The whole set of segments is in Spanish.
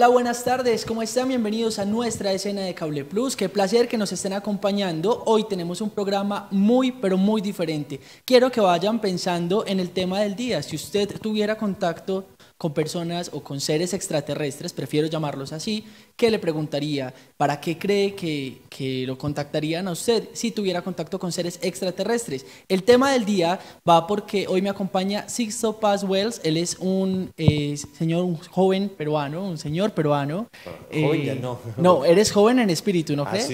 Hola, buenas tardes, ¿cómo están? Bienvenidos a nuestra escena de Cable Plus. Qué placer que nos estén acompañando. Hoy tenemos un programa muy, pero muy diferente. Quiero que vayan pensando en el tema del día. Si usted tuviera contacto con personas o con seres extraterrestres, prefiero llamarlos así, ¿Qué le preguntaría? ¿Para qué cree que, que, lo contactarían a usted si tuviera contacto con seres extraterrestres? El tema del día va porque hoy me acompaña Sixto Paz Wells. Él es un eh, señor, un joven peruano, un señor peruano. Ah, eh, no. eres joven en espíritu, ¿no ah, crees?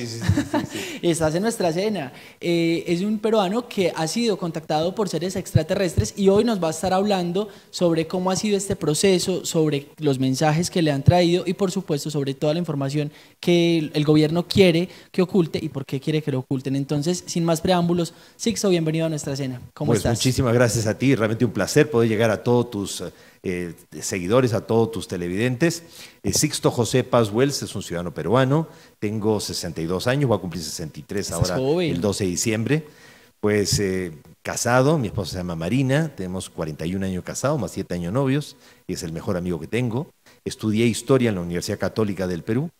sí, Estás en nuestra cena. Eh, es un peruano que ha sido contactado por seres extraterrestres y hoy nos va a estar hablando sobre cómo ha sido este proceso, sobre los mensajes que le han traído y por supuesto sobre todo la información que el gobierno quiere que oculte y por qué quiere que lo oculten. Entonces, sin más preámbulos, Sixto, bienvenido a nuestra cena. ¿Cómo pues, estás? Muchísimas gracias a ti, realmente un placer poder llegar a todos tus eh, seguidores, a todos tus televidentes. Eh, Sixto José Paz Wells es un ciudadano peruano, tengo 62 años, voy a cumplir 63 ahora el 12 de diciembre. Pues eh, casado, mi esposa se llama Marina, tenemos 41 años casados, más 7 años novios, y es el mejor amigo que tengo. Estudié historia en la Universidad Católica del Perú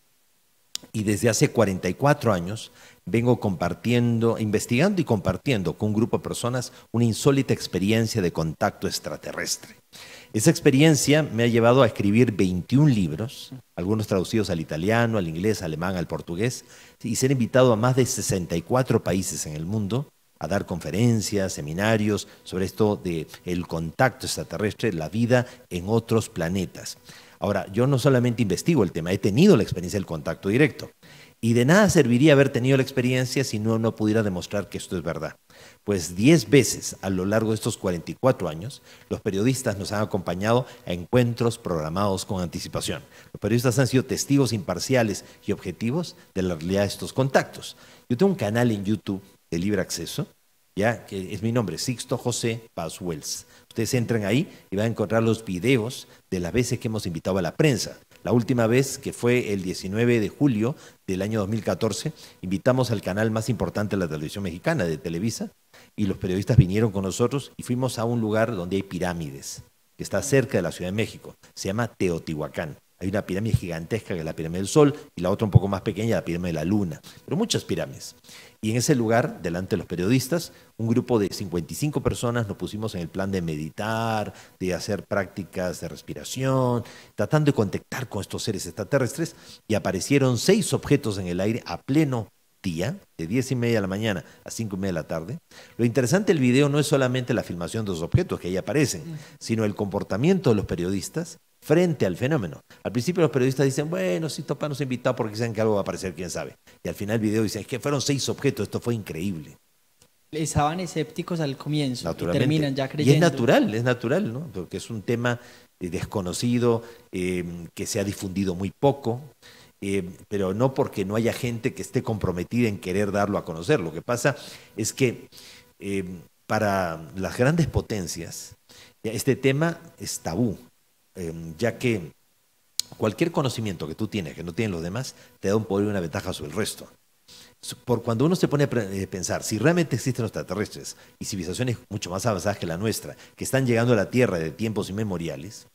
y desde hace 44 años vengo compartiendo, investigando y compartiendo con un grupo de personas una insólita experiencia de contacto extraterrestre. Esa experiencia me ha llevado a escribir 21 libros, algunos traducidos al italiano, al inglés, al alemán, al portugués, y ser invitado a más de 64 países en el mundo a dar conferencias, seminarios sobre esto de el contacto extraterrestre, la vida en otros planetas. Ahora, yo no solamente investigo el tema, he tenido la experiencia del contacto directo. Y de nada serviría haber tenido la experiencia si no, no pudiera demostrar que esto es verdad. Pues 10 veces a lo largo de estos 44 años, los periodistas nos han acompañado a encuentros programados con anticipación. Los periodistas han sido testigos imparciales y objetivos de la realidad de estos contactos. Yo tengo un canal en YouTube de libre acceso ya que es mi nombre, Sixto José Paz Ustedes entran ahí y van a encontrar los videos de las veces que hemos invitado a la prensa. La última vez, que fue el 19 de julio del año 2014, invitamos al canal más importante de la televisión mexicana, de Televisa, y los periodistas vinieron con nosotros y fuimos a un lugar donde hay pirámides, que está cerca de la Ciudad de México. Se llama Teotihuacán. Hay una pirámide gigantesca que es la pirámide del Sol y la otra un poco más pequeña, la pirámide de la Luna, pero muchas pirámides. Y en ese lugar, delante de los periodistas, un grupo de 55 personas nos pusimos en el plan de meditar, de hacer prácticas de respiración, tratando de contactar con estos seres extraterrestres y aparecieron seis objetos en el aire a pleno día, de 10 y media de la mañana a 5 y media de la tarde. Lo interesante del video no es solamente la filmación de los objetos que ahí aparecen, sino el comportamiento de los periodistas frente al fenómeno. Al principio los periodistas dicen, bueno, si Topán nos invitado porque saben que algo va a aparecer, quién sabe. Y al final el video dice, es que fueron seis objetos, esto fue increíble. Estaban escépticos al comienzo y terminan ya creyendo. Y es natural, es natural, ¿no? Porque es un tema eh, desconocido, eh, que se ha difundido muy poco, eh, pero no porque no haya gente que esté comprometida en querer darlo a conocer. Lo que pasa es que para las grandes potencias este tema es tabú, Em, ya que cualquier conocimiento que tú tienes que no tienen los demás te da un poder y una ventaja sobre el resto. Por cuando uno se pone a eh, pensar, si realmente existen extraterrestres y civilizaciones mucho más avanzadas que la nuestra, que están llegando a la Tierra de tiempos inmemoriales,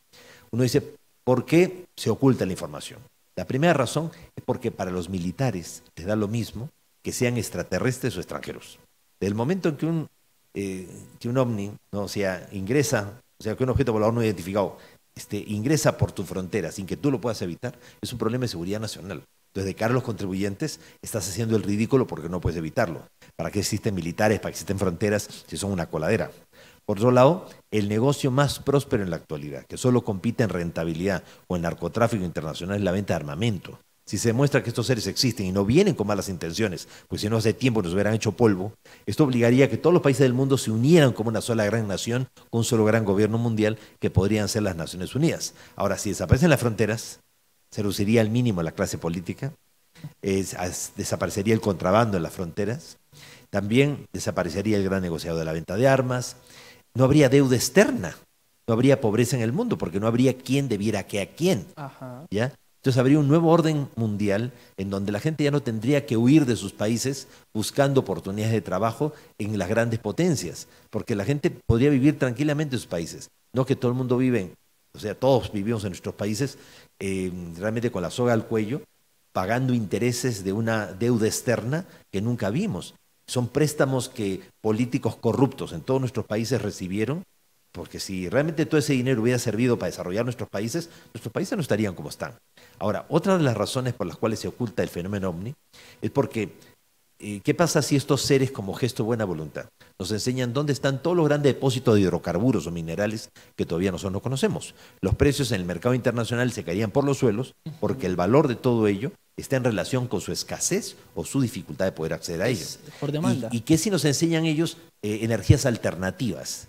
uno dice, ¿por qué se oculta la información? La primera razón es porque para los militares les da lo mismo que sean extraterrestres o extranjeros. Del momento en que un, eh, que un ovni, ¿no? o sea, ingresa, o sea, que un objeto volador no identificado este, ingresa por tu frontera sin que tú lo puedas evitar, es un problema de seguridad nacional. Desde cara a los contribuyentes estás haciendo el ridículo porque no puedes evitarlo. ¿Para qué existen militares? ¿Para qué existen fronteras si son una coladera? Por otro lado, el negocio más próspero en la actualidad, que solo compite en rentabilidad o en narcotráfico internacional, es la venta de armamento si se demuestra que estos seres existen y no vienen con malas intenciones, pues si no hace tiempo nos hubieran hecho polvo, esto obligaría a que todos los países del mundo se unieran como una sola gran nación, con un solo gran gobierno mundial, que podrían ser las Naciones Unidas. Ahora, si desaparecen las fronteras, se reduciría al mínimo la clase política, desaparecería el contrabando en las fronteras, también desaparecería el gran negociado de la venta de armas, no habría deuda externa, no habría pobreza en el mundo porque no habría quien debiera que a quién. ¿ya? Entonces habría un nuevo orden mundial en donde la gente ya no tendría que huir de sus países buscando oportunidades de trabajo en las grandes potencias, porque la gente podría vivir tranquilamente en sus países, no que todo el mundo vive, o sea, todos vivimos en nuestros países em, realmente con la soga al cuello, pagando intereses de una deuda externa que nunca vimos. Son préstamos que políticos corruptos en todos nuestros países recibieron porque si realmente todo ese dinero hubiera servido para desarrollar nuestros países, nuestros países no estarían como están. Ahora, otra de las razones por las cuales se oculta el fenómeno ovni es porque, eh, ¿qué pasa si estos seres, como gesto de buena voluntad, nos enseñan dónde están todos los grandes depósitos de hidrocarburos o minerales que todavía nosotros no conocemos? Los precios en el mercado internacional se caerían por los suelos porque el valor de todo ello está en relación con su escasez o su dificultad de poder acceder a ellos. Por demanda. ¿Y, qué si nos enseñan ellos eh, energías alternativas?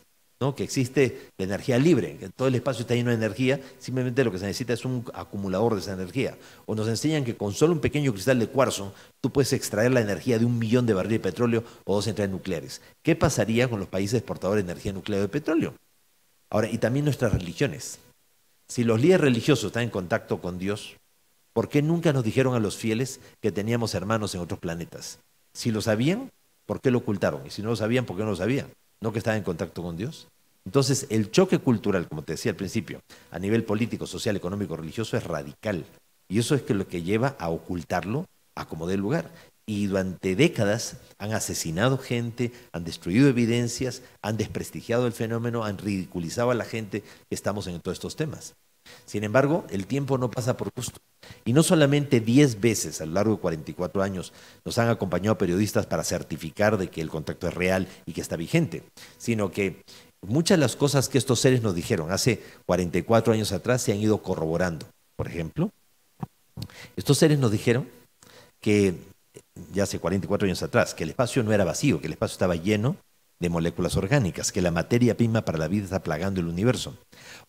que existe la energía libre, que todo el espacio está lleno de energía, simplemente lo que se necesita es un acumulador de esa energía. O nos enseñan que con solo un pequeño cristal de cuarzo tú puedes extraer la energía de un millón de barriles de petróleo o dos centrales nucleares. ¿Qué pasaría con los países exportadores de energía nuclear o de petróleo? Ahora, y también nuestras religiones. Si los líderes religiosos están en contacto con Dios, ¿por qué nunca nos dijeron a los fieles que teníamos hermanos en otros planetas? Si lo sabían, ¿por qué lo ocultaron? Y si no lo sabían, ¿por qué no lo sabían? ¿No que estaban en contacto con Dios? Entonces, el choque cultural, como te decía al principio, a nivel político, social, económico, religioso, es radical. Y eso es que lo que lleva a ocultarlo a como dé lugar. Y durante décadas han asesinado gente, han destruido evidencias, han desprestigiado el fenómeno, han ridiculizado a la gente que estamos en todos estos temas. Sin embargo, el tiempo no pasa por justo. Y no solamente 10 veces a lo largo de 44 años nos han acompañado periodistas para certificar de que el contacto es real y que está vigente, sino que Muchas de las cosas que estos seres nos dijeron hace 44 años atrás se han ido corroborando. Por ejemplo, estos seres nos dijeron que ya hace 44 años atrás, que el espacio no era vacío, que el espacio estaba lleno de moléculas orgánicas, que la materia prima para la vida está plagando el universo.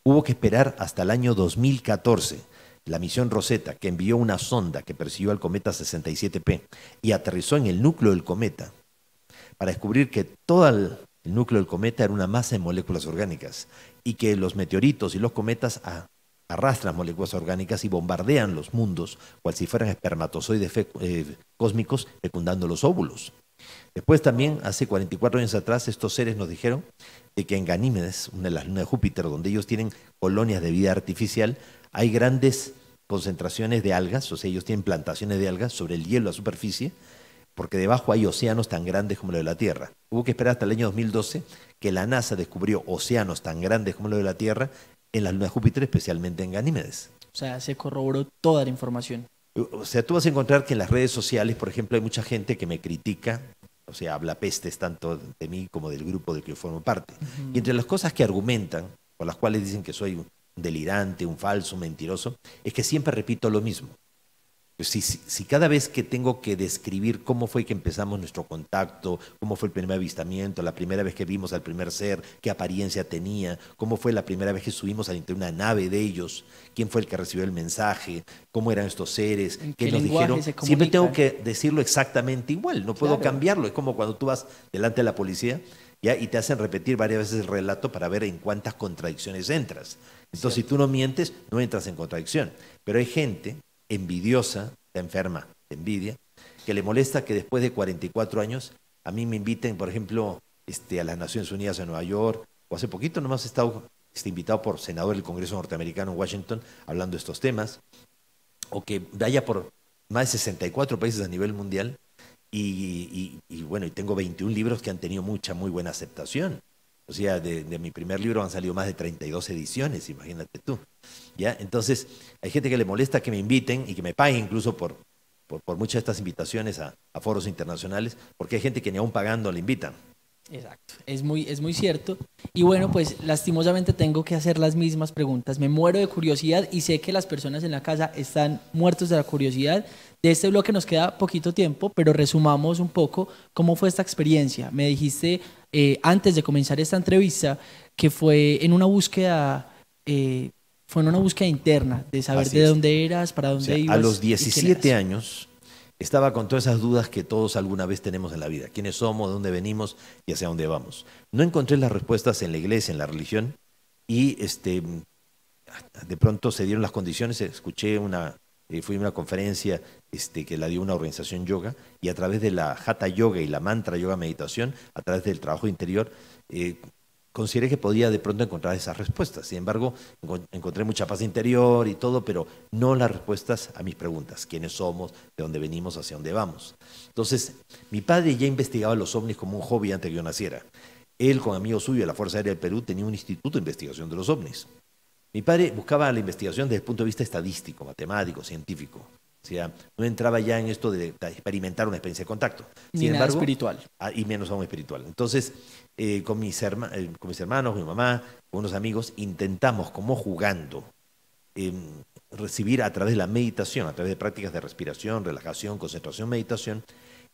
Hubo que esperar hasta el año 2014 la misión Rosetta, que envió una sonda que persiguió al cometa 67P y aterrizó en el núcleo del cometa, para descubrir que toda el núcleo del cometa era una masa de moléculas orgánicas y que los meteoritos y los cometas arrastran moléculas orgánicas y bombardean los mundos cual si fueran espermatozoides eh, cósmicos fecundando los óvulos. Después también, hace 44 años atrás, estos seres nos dijeron que en Ganímedes, una de las lunas de Júpiter, donde ellos tienen colonias de vida artificial, hay grandes concentraciones de algas, o sea, ellos tienen plantaciones de algas sobre el hielo a superficie, porque debajo hay océanos tan grandes como los de la Tierra. Hubo que esperar hasta el año 2012 que la NASA descubrió océanos tan grandes como los de la Tierra en las lunas de Júpiter, especialmente en Ganímedes. O sea, se corroboró toda la información. O sea, tú vas a encontrar que en las redes sociales, por ejemplo, hay mucha gente que me critica, o sea, habla pestes tanto de mí como del grupo de que formo parte. Y entre las cosas que argumentan, por las cuales dicen que soy un delirante, un falso, un mentiroso, es que siempre repito lo mismo. Pues si, cada vez que tengo que describir cómo fue que empezamos nuestro contacto, cómo fue el primer avistamiento, la primera vez que vimos al primer ser, qué apariencia tenía, cómo fue la primera vez que subimos al una nave de ellos, quién fue el que recibió el mensaje, cómo eran estos seres, qué, nos dijeron, siempre tengo que decirlo exactamente igual, no puedo cambiarlo. Es como cuando tú vas delante de la policía y te hacen repetir varias veces el relato para ver en cuántas contradicciones entras. Entonces, si tú no mientes, no entras en contradicción. Pero hay gente envidiosa, está enferma de envidia, que le molesta que después de 44 años a mí me inviten, por ejemplo, este, a las Naciones Unidas en Nueva York, o hace poquito nomás he estado este, invitado por senador del Congreso norteamericano en Washington hablando de estos temas, o que vaya por más de 64 países a nivel mundial, y, y bueno, y tengo 21 libros que han tenido mucha, muy buena aceptación. O sea, de, mi primer libro han salido más de 32 ediciones, imagínate tú. ¿ya? Entonces, hay gente que le molesta que me inviten y que me paguen incluso por, muchas de estas invitaciones a, a, foros internacionales, porque hay gente que ni aún pagando le invitan. Exacto, es muy, es muy cierto. Y bueno, pues lastimosamente tengo que hacer las mismas preguntas. Me muero de curiosidad y sé que las personas en la casa están muertos de la curiosidad. De este bloque nos queda poquito tiempo, pero resumamos un poco cómo fue esta experiencia. Me dijiste eh, antes de comenzar esta entrevista que fue en una búsqueda... Eh, fue una búsqueda interna de saber de dónde eras, para dónde ibas. A los 17 años estaba con todas esas dudas que todos alguna vez tenemos en la vida. ¿Quiénes somos? ¿De dónde venimos? ¿Y hacia dónde vamos? No encontré las respuestas en la iglesia, en la religión. Y este, de pronto se dieron las condiciones. Escuché una, eh, fui a una conferencia este, que la dio una organización yoga. Y a través de la Hatha Yoga y la Mantra Yoga Meditación, a través del trabajo interior, eh, consideré que podía de pronto encontrar esas respuestas. Sin embargo, encontré mucha paz interior y todo, pero no las respuestas a mis preguntas. ¿Quiénes somos? ¿De dónde venimos? ¿Hacia dónde vamos? Entonces, mi padre ya investigaba los ovnis como un hobby antes de que yo naciera. Él, con amigos suyos de la Fuerza Aérea del Perú, tenía un instituto de investigación de los ovnis. Mi padre buscaba la investigación desde el punto de vista estadístico, matemático, científico. O sea, no entraba ya en esto de, experimentar una experiencia de contacto. Sin embargo, espiritual. Ah, y menos aún espiritual. Entonces, eh, con, mis eh, con mis hermanos, mi mamá, con unos amigos, intentamos, como jugando, em, recibir a través de la meditación, a través de prácticas de respiración, relajación, concentración, meditación,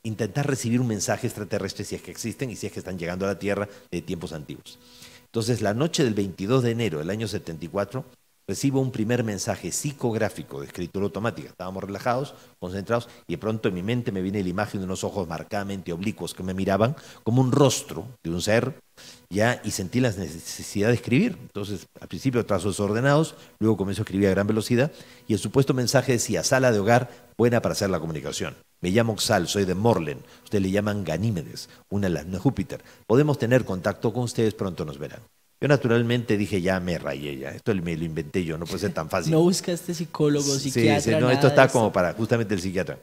intentar recibir un mensaje extraterrestre si es que existen y si es que están llegando a la Tierra de tiempos antiguos. Entonces, la noche del 22 de enero del año 74, Recibo un primer mensaje psicográfico de escritura automática. Estábamos relajados, concentrados, y de pronto en mi mente me viene la imagen de unos ojos marcadamente oblicuos que me miraban como un rostro de un ser, ya, y sentí la necesidad de escribir. Entonces, al principio trazos ordenados, luego comienzo a escribir a gran velocidad, y el supuesto mensaje decía, sala de hogar, buena para hacer la comunicación. Me llamo Xal, soy de Morlen. Ustedes le llaman Ganímedes, una de las de Júpiter. Podemos tener contacto con ustedes, pronto nos verán. Yo naturalmente dije, ya me rayé, ya, esto me lo inventé yo, no puede ser tan fácil. No este psicólogo, psiquiatra. Sí, sí no, esto está como para justamente el psiquiatra.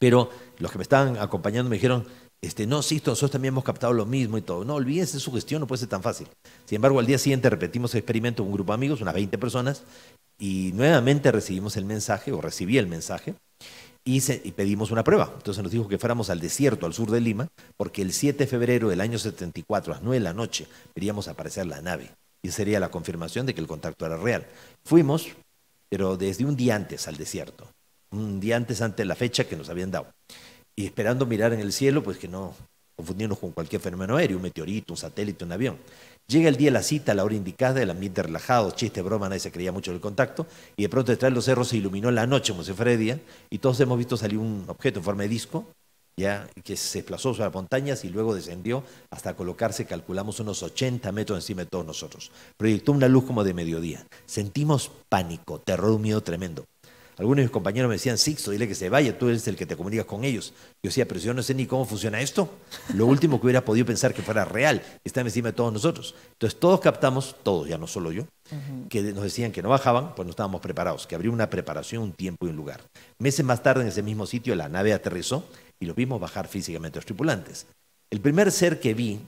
Pero los que me estaban acompañando me dijeron, este, no, sí, nosotros también hemos captado lo mismo y todo. No, olvídense su gestión, no puede ser tan fácil. Sin embargo, al día siguiente repetimos el experimento con un grupo de amigos, unas 20 personas, y nuevamente recibimos el mensaje, o recibí el mensaje, y, pedimos una prueba. Entonces nos dijo que fuéramos al desierto, al sur de Lima, porque el 7 de febrero del año 74, a las 9 de la noche, veríamos aparecer la nave. Y sería la confirmación de que el contacto era real. Fuimos, pero desde un día antes al desierto, un día antes de la fecha que nos habían dado. Y esperando mirar en el cielo, pues que no, confundirnos con cualquier fenómeno aéreo, un meteorito, un satélite, un avión. Llega el día de la cita, a la hora indicada, el ambiente relajado, chiste, broma, nadie se creía mucho del contacto, y de pronto detrás de los cerros se iluminó la noche, como se y todos hemos visto salir un objeto en forma de disco, ya que se desplazó sobre las montañas y luego descendió hasta colocarse, calculamos, unos 80 metros encima de todos nosotros. Proyectó una luz como de mediodía. Sentimos pánico, terror, un miedo tremendo. Algunos de mis compañeros me decían, Sixto, dile que se vaya, tú eres el que te comunicas con ellos. Yo decía, pero yo no sé ni cómo funciona esto, lo último que hubiera podido pensar que fuera real está encima de todos nosotros. Entonces todos captamos, todos, ya no solo yo, que nos decían que no bajaban, pues no estábamos preparados, que habría una preparación, un tiempo y un lugar. Meses más tarde en ese mismo sitio la nave aterrizó y los vimos bajar físicamente a los tripulantes. El primer ser que vi,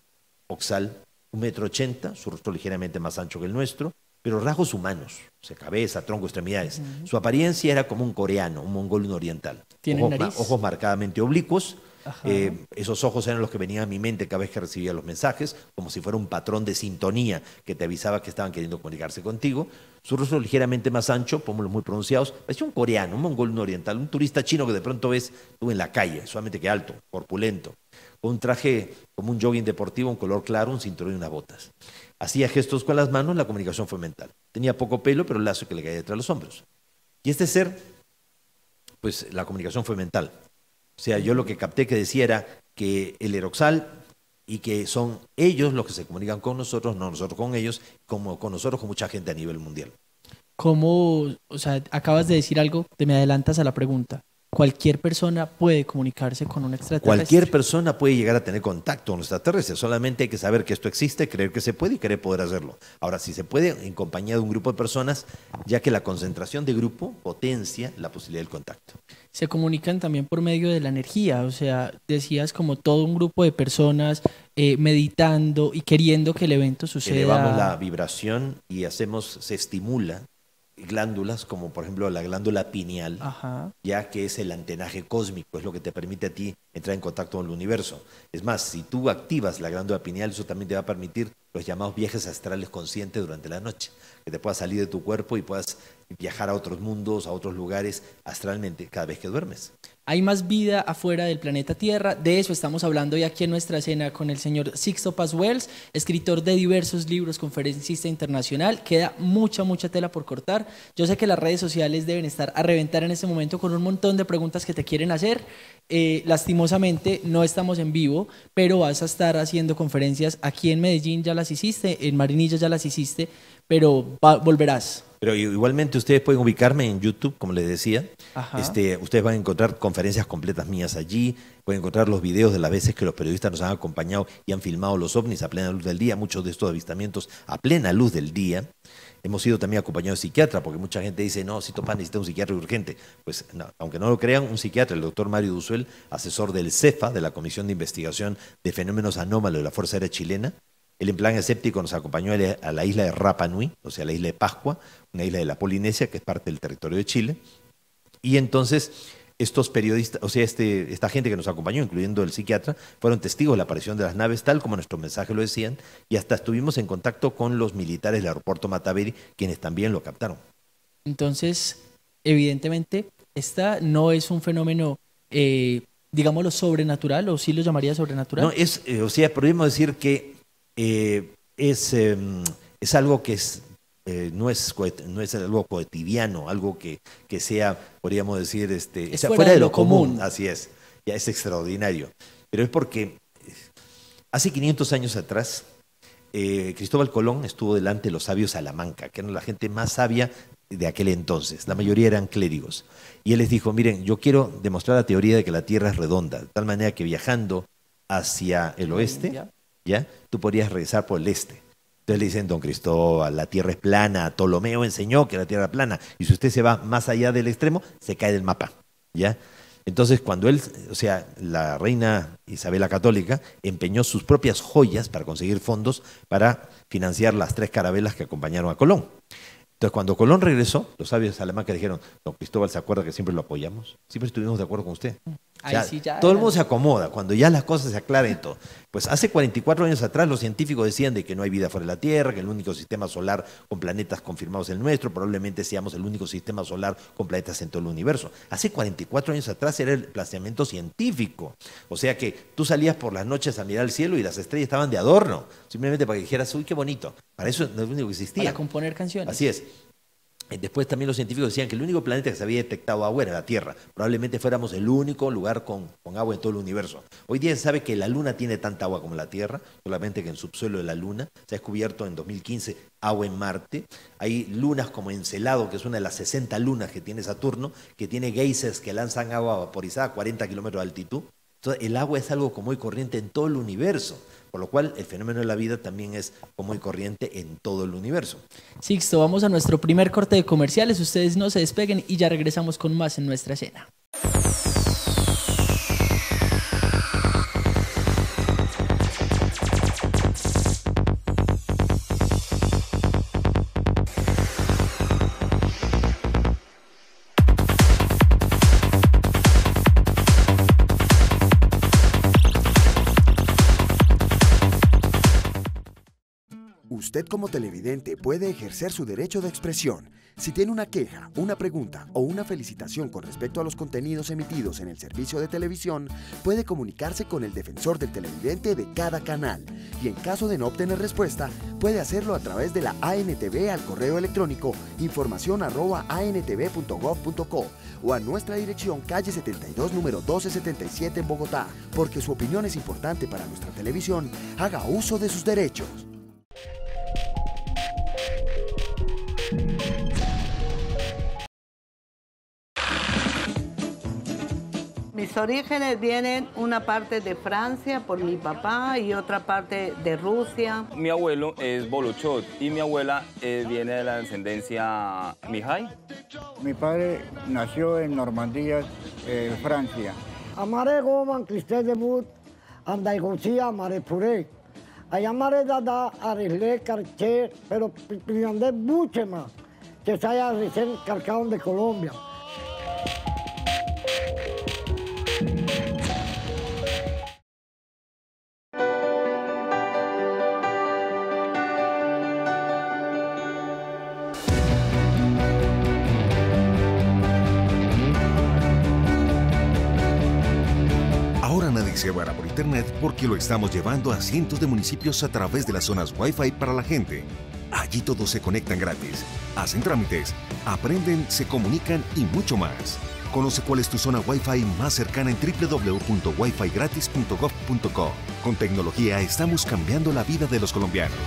Oxal, un metro ochenta, su rostro ligeramente más ancho que el nuestro, pero rasgos humanos, o sea, cabeza, tronco, extremidades. Su apariencia era como un coreano, un mongolino oriental. ¿Tiene ojos, ojos marcadamente oblicuos. Eh, esos ojos eran los que venían a mi mente cada vez que recibía los mensajes, como si fuera un patrón de sintonía que te avisaba que estaban queriendo comunicarse contigo. Su rostro ligeramente más ancho, pómulos muy pronunciados. Parecía un coreano, un mongolino oriental, un turista chino que de pronto ves tú en la calle, solamente que alto, corpulento, con un traje como un jogging deportivo, un color claro, un cinturón y unas botas. Hacía gestos con las manos, la comunicación fue mental. Tenía poco pelo, pero el lazo que le caía detrás de los hombros. Y este ser, pues la comunicación fue mental. O sea, yo lo que capté que decía era que el eroxal y que son ellos los que se comunican con nosotros, no nosotros con ellos, como con nosotros, con mucha gente a nivel mundial. ¿Cómo, o sea, acabas de decir algo, te me adelantas a la pregunta? cualquier persona puede comunicarse con un extraterrestre. Cualquier persona puede llegar a tener contacto con un extraterrestre. Solamente hay que saber que esto existe, creer que se puede y querer poder hacerlo. Ahora, si se puede en compañía de un grupo de personas, ya que la concentración de grupo potencia la posibilidad del contacto. Se comunican también por medio de la energía. O sea, decías como todo un grupo de personas eh, meditando y queriendo que el evento suceda. Elevamos la vibración y hacemos, se estimula glándulas, como por ejemplo la glándula pineal, ya que es el antenaje cósmico, es lo que te permite a ti entrar en contacto con el universo. Es más, si tú activas la glándula pineal, eso también te va a permitir los llamados viajes astrales conscientes durante la noche, que te puedas salir de tu cuerpo y puedas viajar a otros mundos, a otros lugares astralmente cada vez que duermes. Hay más vida afuera del planeta Tierra, de eso estamos hablando hoy aquí en nuestra cena con el señor Sixto Paz Wells, escritor de diversos libros, conferencista internacional, queda mucha, mucha tela por cortar. Yo sé que las redes sociales deben estar a reventar en este momento con un montón de preguntas que te quieren hacer. Eh, lastimosamente no estamos en vivo, pero vas a estar haciendo conferencias aquí en Medellín, ya las hiciste, en Marinilla ya las hiciste, pero volverás. Pero igualmente ustedes pueden ubicarme en YouTube, como les decía. Este, ustedes van a encontrar conferencias completas mías allí, pueden encontrar los videos de las veces que los periodistas nos han acompañado y han filmado los ovnis a plena luz del día, muchos de estos avistamientos a plena luz del día. Hemos sido también acompañados de psiquiatra, porque mucha gente dice, no, si topan necesita un psiquiatra urgente. Pues, aunque no lo crean, un psiquiatra, el doctor Mario Duzuel, asesor del CEFA, de la Comisión de Investigación de Fenómenos Anómalos de la Fuerza Aérea Chilena, el plan escéptico nos acompañó a la isla de Rapa Nui, o sea, la isla de Pascua, una isla de la Polinesia que es parte del territorio de Chile. Y entonces estos periodistas, o sea, este, esta gente que nos acompañó, incluyendo el psiquiatra, fueron testigos de la aparición de las naves, tal como nuestro mensaje lo decían, y hasta estuvimos en contacto con los militares del aeropuerto Mataveri, quienes también lo captaron. Entonces, evidentemente, esta no es un fenómeno, eh, digámoslo, sobrenatural, o sí lo llamaría sobrenatural. No, es, eh, o sea, podríamos decir que eh, es, em, es, algo que es, eh, no, es, no es algo cotidiano, algo que, que sea, podríamos decir, este, fuera, de lo, común. Así es, ya es extraordinario. Pero es porque eh, hace 500 años atrás, eh, Cristóbal Colón estuvo delante de los sabios Salamanca, que eran la gente más sabia de aquel entonces. La mayoría eran clérigos. Y él les dijo, miren, yo quiero demostrar la teoría de que la Tierra es redonda, de tal manera que viajando hacia el oeste, ¿ya? tú podrías regresar por el este. Entonces le dicen, don Cristóbal, la tierra es plana, Ptolomeo enseñó que la tierra es plana, y si usted se va más allá del extremo, se cae del mapa, ¿ya? Entonces, cuando él, o sea, la reina Isabel la Católica empeñó sus propias joyas para conseguir fondos para financiar las tres carabelas que acompañaron a Colón. Entonces, cuando Colón regresó, los sabios alemanes dijeron, don Cristóbal, ¿se acuerda que siempre lo apoyamos? Siempre estuvimos de acuerdo con usted todo el mundo se acomoda cuando ya las cosas se aclaren todo. Pues hace 44 años atrás los científicos decían de que no hay vida fuera de la Tierra, que el único sistema solar con planetas confirmados es el nuestro, probablemente seamos el único sistema solar con planetas en todo el universo. Hace 44 años atrás era el planteamiento científico. O sea que tú salías por las noches a mirar el cielo y las estrellas estaban de adorno, simplemente para que dijeras, uy, qué bonito. Para eso no es lo único que existía. Para componer canciones. Así es. Eh, después también los científicos decían que el único planeta que se había detectado agua era la Tierra. Probablemente fuéramos el único lugar con, agua en todo el universo. Hoy día se sabe que la Luna tiene tanta agua como la Tierra, solamente que en el subsuelo de la Luna se ha descubierto en 2015 agua en Marte. Hay lunas como Encelado, que es una de las 60 lunas que tiene Saturno, que tiene geysers que lanzan agua vaporizada a 40 kilómetros de altitud. Entonces el agua es algo como muy corriente en todo el universo. Con lo cual, el fenómeno de la vida también es muy corriente en todo el universo. Sixto, vamos a nuestro primer corte de comerciales. Ustedes no se despeguen y ya regresamos con más en nuestra cena. Usted como televidente puede ejercer su derecho de expresión. Si tiene una queja, una pregunta o una felicitación con respecto a los contenidos emitidos en el servicio de televisión, puede comunicarse con el defensor del televidente de cada canal y en caso de no obtener respuesta, puede hacerlo a través de la ANTV al correo electrónico información@antv.gov.co o a nuestra dirección calle 72 número 1277 en Bogotá, porque su opinión es importante para nuestra televisión. Haga uso de sus derechos. mis orígenes vienen una parte de Francia por mi papá y otra parte de Rusia. Mi abuelo es Bolochot y mi abuela eh, viene de la descendencia Mihai. Mi padre nació en Normandía, en eh, Francia. Amare goban de debut mare amare puré. Amare dada pero pidiande buche más, que se haya recién de Colombia. porque lo estamos llevando a cientos de municipios a través de las zonas Wi-Fi para la gente. Allí todos se conectan gratis, hacen trámites, aprenden, se comunican y mucho más. Conoce cuál es tu zona Wi-Fi más cercana en www.wifigratis.gov.co. Con tecnología estamos cambiando la vida de los colombianos.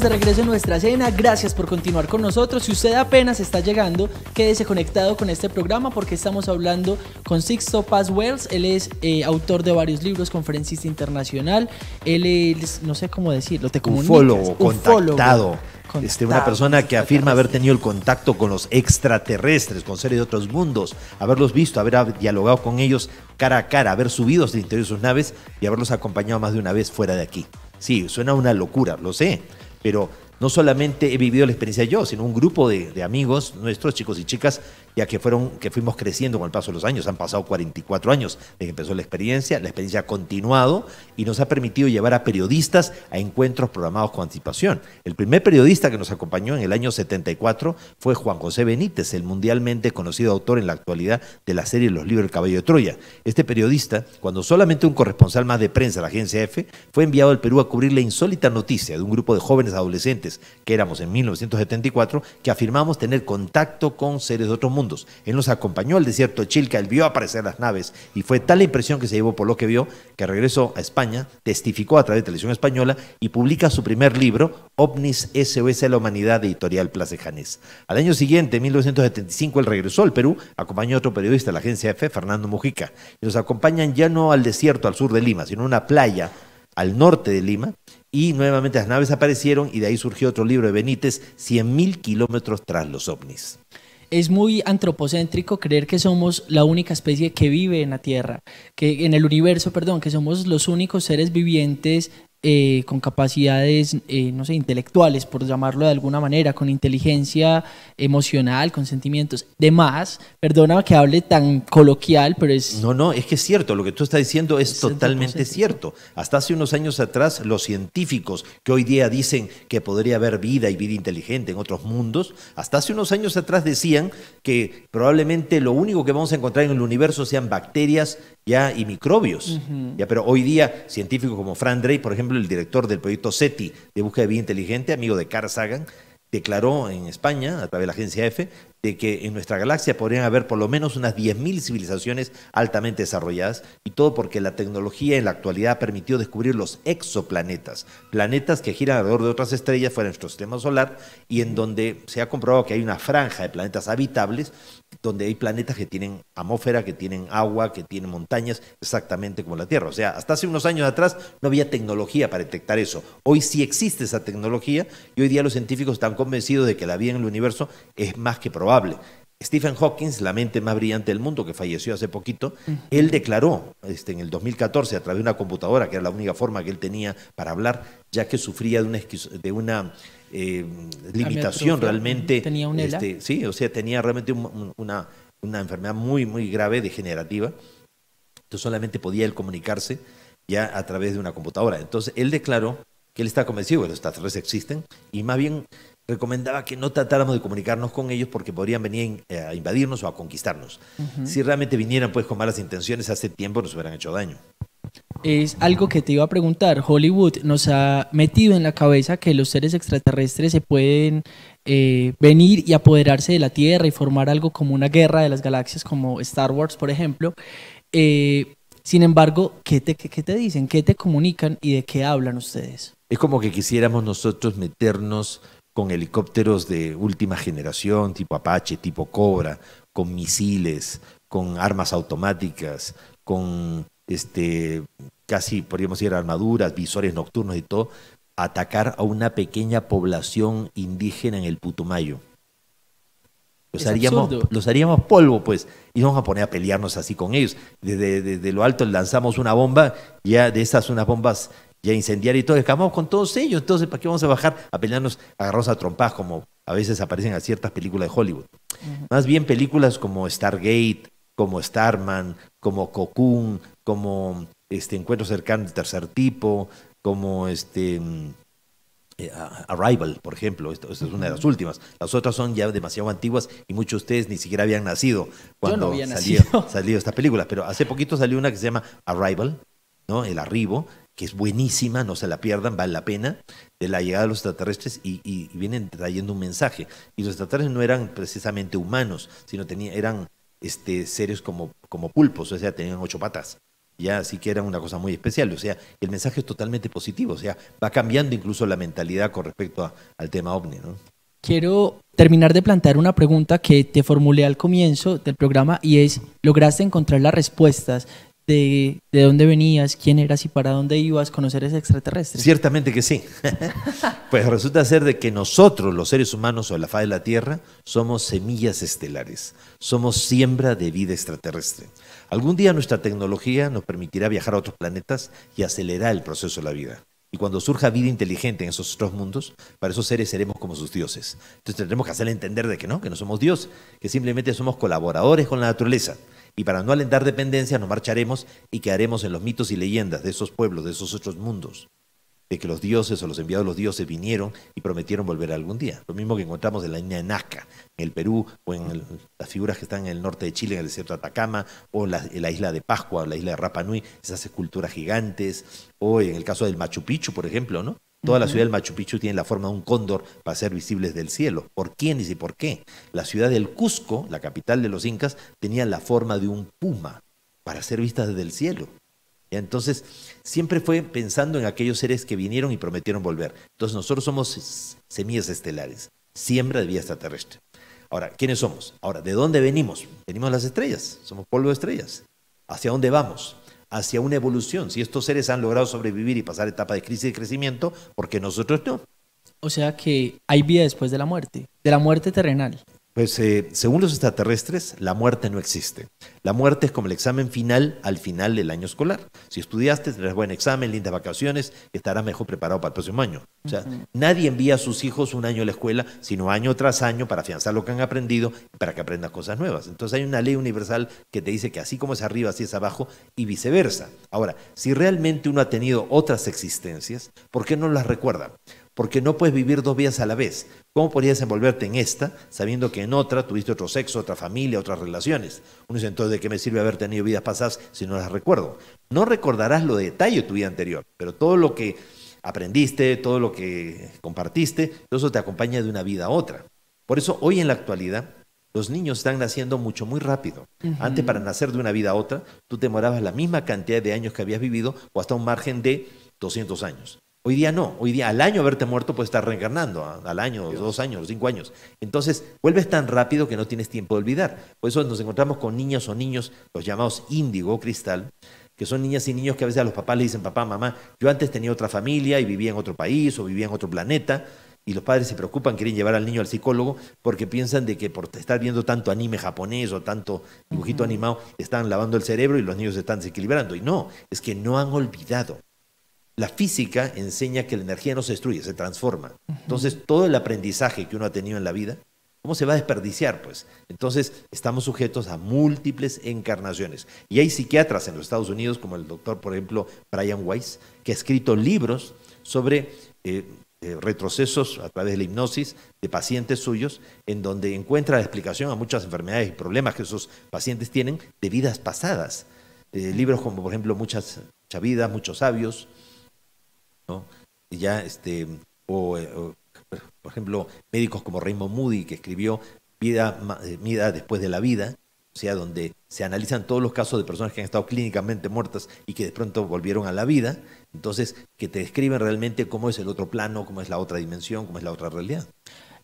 de regreso en nuestra cena. Gracias por continuar con nosotros. Si usted apenas está llegando, quédese conectado con este programa porque estamos hablando con Sixto Paz Wells. Él es eh, autor de varios libros, conferencista internacional. Él es, no sé cómo decirlo, te comunicas. contactado. Este, una persona que afirma haber tenido el contacto con los extraterrestres, con seres de otros mundos, haberlos visto, haber dialogado con ellos cara a cara, haber subido el interior de sus naves y haberlos acompañado más de una vez fuera de aquí. Sí, suena una locura, lo sé, pero no solamente he vivido la experiencia yo, sino un grupo de, amigos nuestros, chicos y chicas, ya que, fueron, que fuimos creciendo con el paso de los años. Han pasado 44 años desde que empezó la experiencia, la experiencia ha continuado y nos ha permitido llevar a periodistas a encuentros programados con anticipación. El primer periodista que nos acompañó en el año 74 fue Juan José Benítez, el mundialmente conocido autor en la actualidad de la serie Los Libros El Caballo de Troya. Este periodista, cuando solamente un corresponsal más de prensa, la agencia F, fue enviado al Perú a cubrir la insólita noticia de un grupo de jóvenes adolescentes que éramos en 1974 que afirmamos tener contacto con seres de otros mundos. Él nos acompañó al desierto de Chilca, él vio aparecer las naves y fue tal la impresión que se llevó por lo que vio que regresó a España, testificó a través de Televisión Española y publica su primer libro, OVNIS SOS a la Humanidad, de editorial placejanés Al año siguiente, 1975, él regresó al Perú, acompañó a otro periodista de la agencia EFE, Fernando Mujica, y nos acompañan ya no al desierto al sur de Lima, sino a una playa al norte de Lima, y nuevamente las naves aparecieron y de ahí surgió otro libro de Benítez, 100.000 kilómetros tras los ovnis. Es muy antropocéntrico creer que somos la única especie que vive en la Tierra, que en el universo, perdón, que somos los únicos seres vivientes eh, con capacidades, eh, no sé, intelectuales, por llamarlo de alguna manera, con inteligencia emocional, con sentimientos, demás. Perdona que hable tan coloquial, pero es... No, no, es que es cierto, lo que tú estás diciendo es, totalmente cierto. Hasta hace unos años atrás, los científicos que hoy día dicen que podría haber vida y vida inteligente en otros mundos, hasta hace unos años atrás decían que probablemente lo único que vamos a encontrar en el universo sean bacterias ya y microbios. ya, pero hoy día, científicos como Fran Drake, por ejemplo, el director del proyecto SETI de búsqueda de vida inteligente, amigo de Carl Sagan, declaró en España, a través de la agencia EFE, de que en nuestra galaxia podrían haber por lo menos unas 10.000 civilizaciones altamente desarrolladas, y todo porque la tecnología en la actualidad permitió descubrir los exoplanetas, planetas que giran alrededor de otras estrellas fuera de nuestro sistema solar, y en donde se ha comprobado que hay una franja de planetas habitables donde hay planetas que tienen atmósfera, que tienen agua, que tienen montañas, exactamente como la Tierra. O sea, hasta hace unos años atrás no había tecnología para detectar eso. Hoy sí existe esa tecnología y hoy día los científicos están convencidos de que la vida en el universo es más que probable. Stephen Hawking, la mente más brillante del mundo, que falleció hace poquito, él declaró este, en el 2014 a través de una computadora, que era la única forma que él tenía para hablar, ya que sufría de de una eh, limitación mm, realmente. Tenía un este, sí, o sea, tenía realmente una, una enfermedad muy, muy grave, degenerativa. Entonces solamente podía él comunicarse ya a través de una computadora. Entonces él declaró que él está convencido que estas extraterrestres existen y más bien recomendaba que no tratáramos de comunicarnos con ellos porque podrían venir a eh, invadirnos o a conquistarnos. Si realmente vinieran pues con malas intenciones, hace tiempo nos hubieran hecho daño es algo que te iba a preguntar. Hollywood nos ha metido en la cabeza que los seres extraterrestres se pueden eh, venir y apoderarse de la Tierra y formar algo como una guerra de las galaxias, como Star Wars, por ejemplo. Eh, sin embargo, te, ¿qué te dicen? ¿Qué te comunican y de qué hablan ustedes? Es como que quisiéramos nosotros meternos con helicópteros de última generación, tipo Apache, tipo Cobra, con misiles, con armas automáticas, con este, casi podríamos decir armaduras, visores nocturnos y todo, atacar a una pequeña población indígena en el Putumayo. Los haríamos, los haríamos polvo, pues, y nos vamos a poner a pelearnos así con ellos. Desde, desde lo alto lanzamos una bomba, ya de esas unas bombas ya incendiarias y todo, acabamos con todos ellos. Entonces, ¿para qué vamos a bajar a pelearnos agarrados a trompas como a veces aparecen a ciertas películas de Hollywood? Más bien películas como Stargate, como Starman, como Cocoon, como este, encuentro cercano de tercer tipo, como este, mm, eh, Arrival, por ejemplo, esta, es una de las últimas. Las otras son ya demasiado antiguas y muchos de ustedes ni siquiera habían nacido cuando salió, esta película. Pero hace poquito salió una que se llama Arrival, ¿no? El Arribo, que es buenísima, no se la pierdan, vale la pena, de la llegada de los extraterrestres y, vienen trayendo un mensaje. Y los extraterrestres no eran precisamente humanos, sino eran este, seres como, como pulpos, o sea, tenían ocho patas ya sí que era una cosa muy especial. O sea, el mensaje es totalmente positivo, o sea, va cambiando incluso la mentalidad con respecto al tema ovni, ¿no? Quiero terminar de plantear una pregunta que te formulé al comienzo del programa y es, ¿lograste encontrar las respuestas de, de, dónde venías, quién eras y para dónde ibas, a conocer ese extraterrestre. Ciertamente que sí. pues resulta ser de que nosotros, los seres humanos o la faz de la Tierra, somos semillas estelares, somos siembra de vida extraterrestre. Algún día nuestra tecnología nos permitirá viajar a otros planetas y acelerar el proceso de la vida. Y cuando surja vida inteligente en esos otros mundos, para esos seres seremos como sus dioses. Entonces tendremos que hacerle entender de que no, que no somos Dios, que simplemente somos colaboradores con la naturaleza. Y para no alentar dependencia nos marcharemos y quedaremos en los mitos y leyendas de esos pueblos, de esos otros mundos de que los dioses o los enviados de los dioses vinieron y prometieron volver algún día. Lo mismo que encontramos en la línea Nazca, en el Perú, o en las figuras que están en el norte de Chile, en el desierto de Atacama, o en la, isla de Pascua, o la isla de Rapa Nui, esas esculturas gigantes, o en el caso del Machu Picchu, por ejemplo, ¿no? Toda la ciudad del Machu Picchu tiene la forma de un cóndor para ser visibles del cielo. ¿Por quién y por qué? La ciudad del Cusco, la capital de los incas, tenía la forma de un puma para ser vista desde el cielo. Entonces, siempre fue pensando en aquellos seres que vinieron y prometieron volver. Entonces nosotros somos semillas estelares, siembra de vida extraterrestre. Ahora, ¿quiénes somos? Ahora, ¿de dónde venimos? Venimos las estrellas, somos polvo de estrellas. ¿Hacia dónde vamos? Hacia una evolución. Si estos seres han logrado sobrevivir y pasar etapa de crisis y crecimiento, ¿por qué nosotros no? O sea que hay vida después de la muerte, de la muerte terrenal. Pues eh, según los extraterrestres, la muerte no existe. La muerte es como el examen final al final del año escolar. Si estudiaste, tendrás buen examen, lindas vacaciones, estarás mejor preparado para el próximo año. O sea, nadie envía a sus hijos un año a la escuela, sino año tras año para afianzar lo que han aprendido y para que aprendan cosas nuevas. Entonces hay una ley universal que te dice que así como es arriba, así es abajo y viceversa. Ahora, si realmente uno ha tenido otras existencias, ¿por qué no las recuerda? porque no puedes vivir dos vidas a la vez. ¿Cómo podrías envolverte en esta sabiendo que en otra tuviste otro sexo, otra familia, otras relaciones? Uno dice, entonces, ¿de qué me sirve haber tenido vidas pasadas si no las recuerdo? No recordarás lo detalle de tu vida anterior, pero todo lo que aprendiste, todo lo que compartiste, eso te acompaña de una vida a otra. Por eso hoy en la actualidad los niños están naciendo mucho, muy rápido. Antes para nacer de una vida a otra, tú te morabas la misma cantidad de años que habías vivido o hasta un margen de 200 años. Hoy día no, hoy día al año haberte muerto puedes estar reencarnando, ¿ah? al año, dos años, cinco años. Entonces vuelves tan rápido que no tienes tiempo de olvidar. Por eso nos encontramos con niñas o niños, los llamados índigo, cristal, que son niñas y niños que a veces a los papás le dicen, papá, mamá, yo antes tenía otra familia y vivía en otro país o vivía en otro planeta, y los padres se preocupan, quieren llevar al niño al psicólogo porque piensan de que por estar viendo tanto anime japonés o tanto dibujito animado, están lavando el cerebro y los niños se están desequilibrando. Y no, es que no han olvidado la física enseña que la energía no se destruye, se transforma. Entonces, todo el aprendizaje que uno ha tenido en la vida, ¿cómo se va a desperdiciar? Pues entonces estamos sujetos a múltiples encarnaciones. Y hay psiquiatras en los Estados Unidos, como el doctor, por ejemplo, Brian Weiss, que ha escrito libros sobre eh, eh, retrocesos a través de la hipnosis de pacientes suyos, en donde encuentra la explicación a muchas enfermedades y problemas que esos pacientes tienen de vidas pasadas. Eh, libros como, por ejemplo, Muchas, mucha Muchos Sabios ya, este, o, eh, por ejemplo, médicos como Raymond Moody, que escribió Vida, eh, Vida después de la vida, o sea, donde se analizan todos los casos de personas que han estado clínicamente muertas y que de pronto volvieron a la vida, entonces que te describen realmente cómo es el otro plano, cómo es la otra dimensión, cómo es la otra realidad.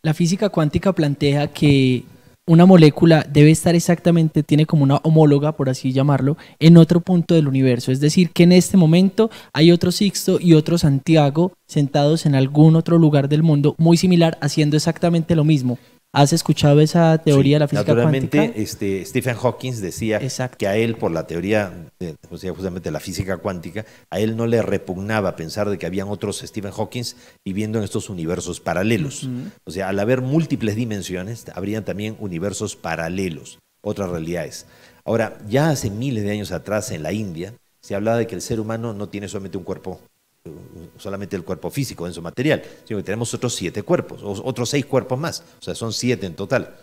La física cuántica plantea que una molécula debe estar exactamente, tiene como una homóloga, por así llamarlo, en otro punto del universo. Es decir, que en este momento hay otro Sixto y otro Santiago sentados en algún otro lugar del mundo muy similar haciendo exactamente lo mismo. ¿Has escuchado esa teoría de la física cuántica? Este, Stephen Hawking decía que a él, por la teoría, justamente la física cuántica, a él no le repugnaba pensar de que habían otros Stephen Hawking viviendo en estos universos paralelos. O sea, al haber múltiples dimensiones, habrían también universos paralelos, otras realidades. Ahora, ya hace miles de años atrás en la India, se hablaba de que el ser humano no tiene solamente un cuerpo solamente el cuerpo físico en su material, sino que tenemos otros siete cuerpos, otros seis cuerpos más, o sea, son siete en total.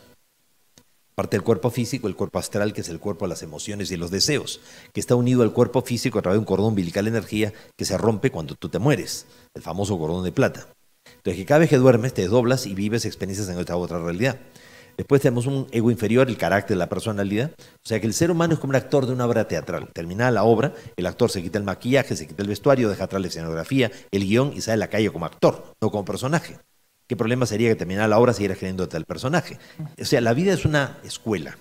Parte del cuerpo físico, el cuerpo astral, que es el cuerpo de las emociones y los deseos, que está unido al cuerpo físico a través de un cordón umbilical de energía que se rompe cuando tú te mueres, el famoso cordón de plata. Entonces, que cada vez que duermes te doblas y vives experiencias en otra, otra realidad. Después tenemos un ego inferior, el carácter, la personalidad. O sea que el ser humano es como un actor de una obra teatral. Termina la obra, el actor se quita el maquillaje, se quita el vestuario, deja atrás la escenografía, el guión y sale a la calle como actor, no como personaje. ¿Qué problema sería que terminara la obra siguiera siendo tal personaje? O sea, la vida es una escuela.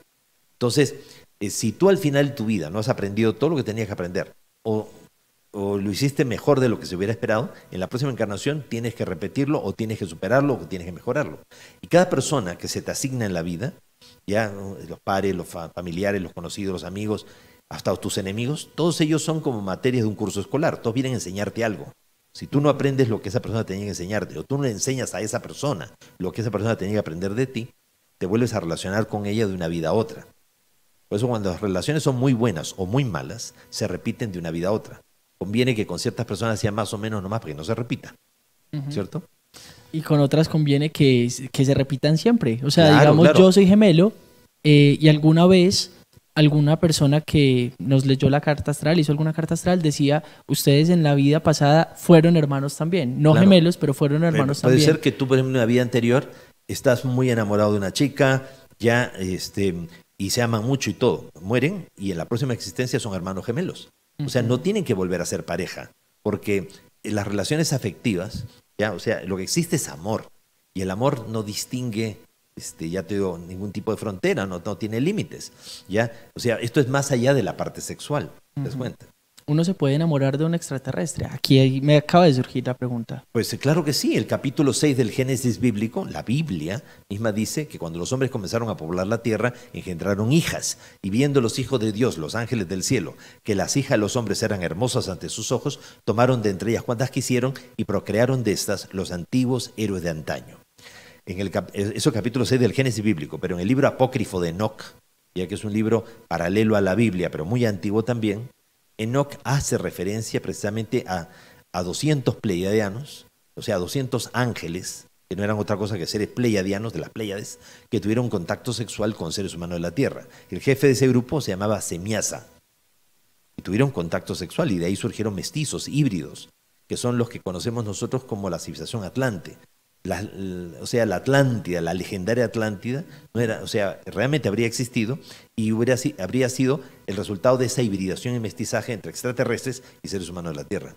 Entonces, eh, si tú al final de tu vida no has aprendido todo lo que tenías que aprender, o o lo hiciste mejor de lo que se hubiera esperado, en la próxima encarnación tienes que repetirlo o tienes que superarlo o tienes que mejorarlo. Y cada persona que se te asigna en la vida, ya los padres, los familiares, los conocidos, los amigos, hasta tus enemigos, todos ellos son como materias de un curso escolar, todos vienen a enseñarte algo. Si tú no aprendes lo que esa persona tenía que enseñarte, o tú no le enseñas a esa persona lo que esa persona tenía que aprender de ti, te vuelves a relacionar con ella de una vida a otra. Por eso cuando las relaciones son muy buenas o muy malas, se repiten de una vida a otra conviene que con ciertas personas sea más o menos nomás para que no se repita, ¿cierto? Y con otras conviene que, se repitan siempre. O sea, digamos, yo soy gemelo eh, y alguna vez alguna persona que nos leyó la carta astral, hizo alguna carta astral, decía, ustedes en la vida pasada fueron hermanos también. No gemelos, pero fueron hermanos también. Puede ser que tú, por ejemplo, en la vida anterior estás muy enamorado de una chica, ya, este, y se aman mucho y todo. Mueren y en la próxima existencia son hermanos gemelos. O sea, no tienen que volver a ser pareja, porque eh, las relaciones afectivas, ya, o sea, lo que existe es amor. Y el amor no distingue, este, ya te digo, ningún tipo de frontera, no, no tiene límites. ¿ya? O sea, esto es más allá de la parte sexual, ¿te das cuenta? ¿Uno se puede enamorar de un extraterrestre? Aquí me acaba de surgir la pregunta. Pues eh, claro que sí. El capítulo 6 del Génesis bíblico, la Biblia misma dice que cuando los hombres comenzaron a poblar la tierra, engendraron hijas. Y viendo los hijos de Dios, los ángeles del cielo, que las hijas de los hombres eran hermosas ante sus ojos, tomaron de entre ellas cuantas quisieron y procrearon de estas los antiguos héroes de antaño. En el, eh, eso capítulo 6 del Génesis bíblico, pero en el libro apócrifo de Enoch, ya que es un libro paralelo a la Biblia, pero muy antiguo también, Enoch hace referencia precisamente a, 200 pleiadianos, o sea, 200 ángeles, que no eran otra cosa que seres pleiadianos de las Pleiades, que tuvieron contacto sexual con seres humanos de la Tierra. El jefe de ese grupo se llamaba Semiasa. Y tuvieron contacto sexual y de ahí surgieron mestizos, híbridos, que son los que conocemos nosotros como la civilización atlante, o sea, la Atlántida, la legendaria Atlántida, no era, o sea, realmente habría existido y hubiera, habría sido el resultado de esa hibridación y mestizaje entre extraterrestres y seres humanos de la Tierra.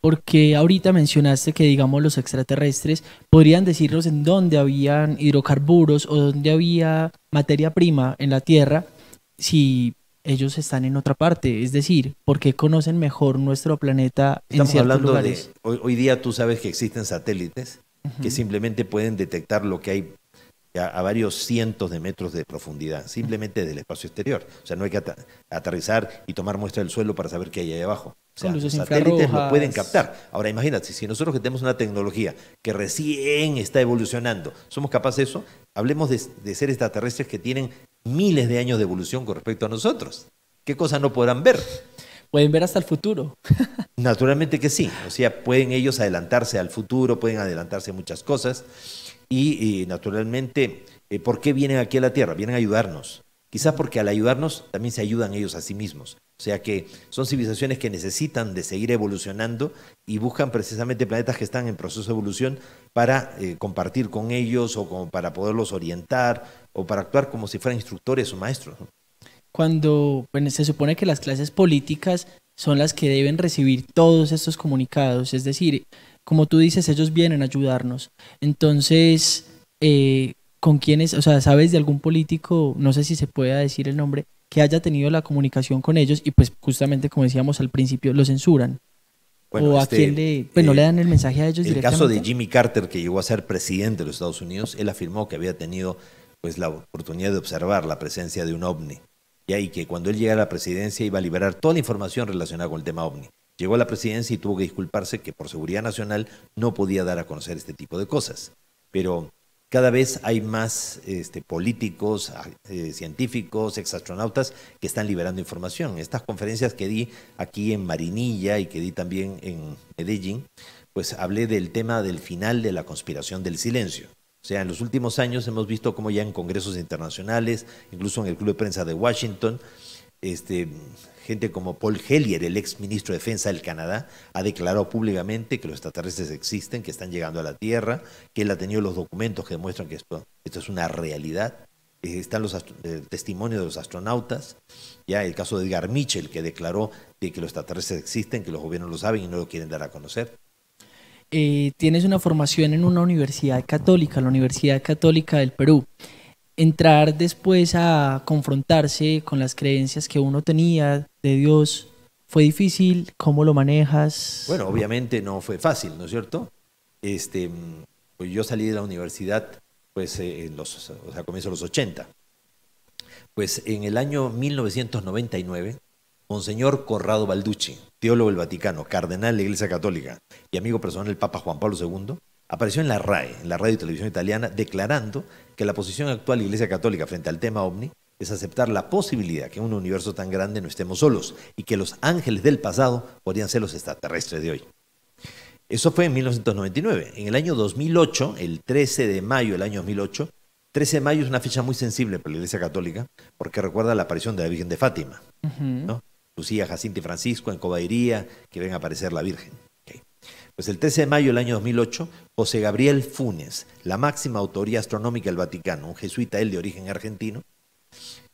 Porque ahorita mencionaste que, digamos, los extraterrestres podrían decirnos en dónde habían hidrocarburos o dónde había materia prima en la Tierra si ellos están en otra parte. Es decir, porque conocen mejor nuestro planeta Estamos hablando De, hoy día tú sabes que existen satélites que simplemente pueden detectar lo que hay a, varios cientos de metros de profundidad, simplemente del espacio exterior. O sea, no hay que aterrizar y tomar muestra del suelo para saber qué hay ahí abajo. O sea, los satélites lo pueden captar. Ahora, imagínate, si nosotros que tenemos una tecnología que recién está evolucionando, somos capaces de eso, hablemos de, de seres extraterrestres que tienen miles de años de evolución con respecto a nosotros. ¿Qué cosas no podrán ver? pueden ver hasta el futuro. Naturalmente que sí, o sea, pueden ellos adelantarse al futuro, pueden adelantarse muchas cosas y, naturalmente, eh, ¿por qué vienen aquí a la Tierra? Vienen a ayudarnos. Quizás porque al ayudarnos también se ayudan ellos a sí mismos. O sea que son civilizaciones que necesitan de seguir evolucionando y buscan precisamente planetas que están en proceso de evolución para eh, compartir con ellos o para poderlos orientar o para actuar como si fueran instructores o maestros cuando se supone que las clases políticas son las que deben recibir todos estos comunicados, es decir, como tú dices, ellos vienen a ayudarnos. Entonces, eh, ¿con quiénes, o sea, sabes de algún político, no sé si se pueda decir el nombre, que haya tenido la comunicación con ellos y pues justamente como decíamos al principio, lo censuran? o a este, quién le, pues, no le eh, dan el mensaje a ellos directamente. El caso de Jimmy Carter, que llegó a ser presidente de los Estados Unidos, él afirmó que había tenido pues la oportunidad de observar la presencia de un ovni y ahí que cuando él llega a la presidencia iba a liberar toda la información relacionada con el tema OVNI. Llegó a la presidencia y tuvo que disculparse que por seguridad nacional no podía dar a conocer este tipo de cosas. Pero cada vez hay más este, políticos, ah, eh, científicos, exastronautas que están liberando información. Estas conferencias que di aquí en Marinilla y que di también en Medellín, pues hablé del tema del final de la conspiración del silencio. O sea, en los últimos años hemos visto cómo ya en congresos internacionales, incluso en el Club de Prensa de Washington, este, gente como Paul Hellier, el ex ministro de Defensa del Canadá, ha declarado públicamente que los extraterrestres existen, que están llegando a la Tierra, que él ha tenido los documentos que demuestran que esto, esto es una realidad. Eh, están los eh, testimonios de los astronautas, ya el caso de Edgar Mitchell, que declaró que los extraterrestres existen, que los gobiernos lo saben y no lo quieren dar a conocer. Eh, tienes una formación en una universidad católica, la Universidad Católica del Perú. Entrar después a confrontarse con las creencias que uno tenía de Dios fue difícil, ¿cómo lo manejas? Bueno, obviamente no fue fácil, ¿no es cierto? Este, pues yo salí de la universidad pues eh, en los, o sea, comienzo de los 80. Pues en el año 1999 Monseñor Corrado Balducci, teólogo del Vaticano, cardenal de la Iglesia Católica y amigo personal del Papa Juan Pablo II, apareció en la RAE, en la radio y televisión italiana, declarando que la posición actual de la Iglesia Católica frente al tema ovni es aceptar la posibilidad que en un universo tan grande no estemos solos y que los ángeles del pasado podrían ser los extraterrestres de hoy. Eso fue en 1999. En el año 2008, el 13 de mayo del año 2008, 13 de mayo es una fecha muy sensible para la Iglesia Católica porque recuerda la aparición de la Virgen de Fátima. ¿no? Lucía, Jacinto y Francisco, en Cobairía, que ven a aparecer la Virgen. Pues el 13 de mayo del año 2008, José Gabriel Funes, la máxima autoría astronómica del Vaticano, un jesuita él de origen argentino,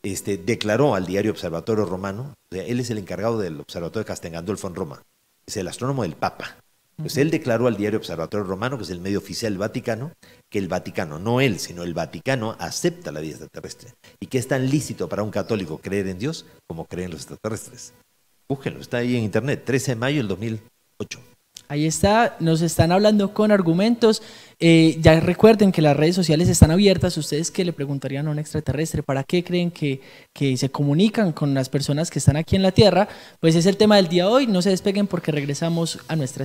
este, declaró al diario Observatorio Romano, o él es el encargado del Observatorio de Castengandolfo en Roma, es el astrónomo del Papa, pues él declaró al diario Observatorio Romano, que es el medio oficial Vaticano, que el Vaticano, no él, sino el Vaticano, acepta la vida extraterrestre y que es tan lícito para un católico creer en Dios como creen los extraterrestres. Búsquenlo, está ahí en internet, 13 de mayo del 2008. Ahí está, nos están hablando con argumentos. Eh, ya recuerden que las redes sociales están abiertas. Ustedes que le preguntarían a un extraterrestre para qué creen que, que, se comunican con las personas que están aquí en la Tierra, pues es el tema del día de hoy. No se despeguen porque regresamos a nuestra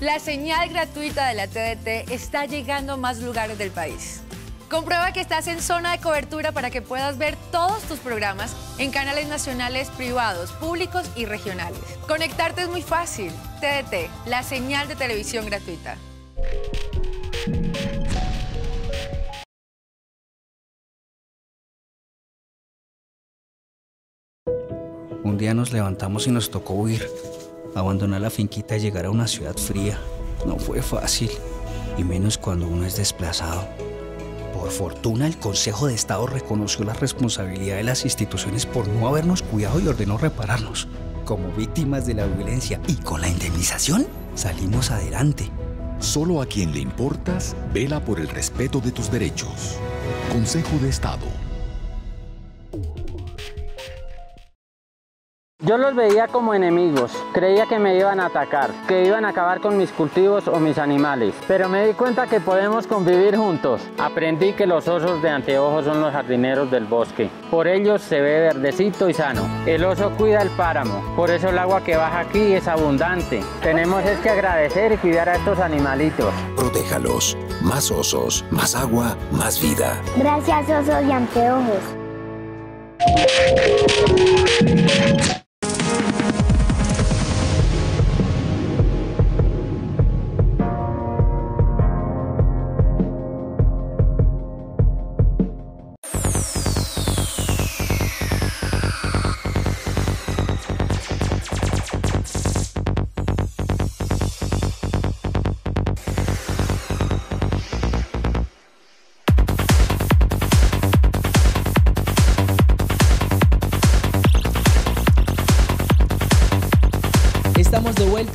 La señal gratuita de la TDT está llegando a más lugares del país. Comprueba que estás en zona de cobertura para que puedas ver todos tus programas en canales nacionales, privados, públicos y regionales. Conectarte es muy fácil. TDT, la señal de televisión gratuita. Un día nos levantamos y nos tocó huir. Abandonar la finquita y llegar a una ciudad fría no fue fácil, y menos cuando uno es desplazado. Por fortuna, el Consejo de Estado reconoció la responsabilidad de las instituciones por no habernos cuidado y ordenó repararnos. Como víctimas de la violencia y con la indemnización, salimos adelante. Solo a quien le importas, vela por el respeto de tus derechos. Consejo de Estado. Yo los veía como enemigos, creía que me iban a atacar, que iban a acabar con mis cultivos o mis animales, pero me di cuenta que podemos convivir juntos. Aprendí que los osos de anteojos son los jardineros del bosque, por ellos se ve verdecito y sano. El oso cuida el páramo, por eso el agua que baja aquí es abundante. Tenemos es que agradecer y cuidar a estos animalitos. Protéjalos, más osos, más agua, más vida. Gracias osos de anteojos.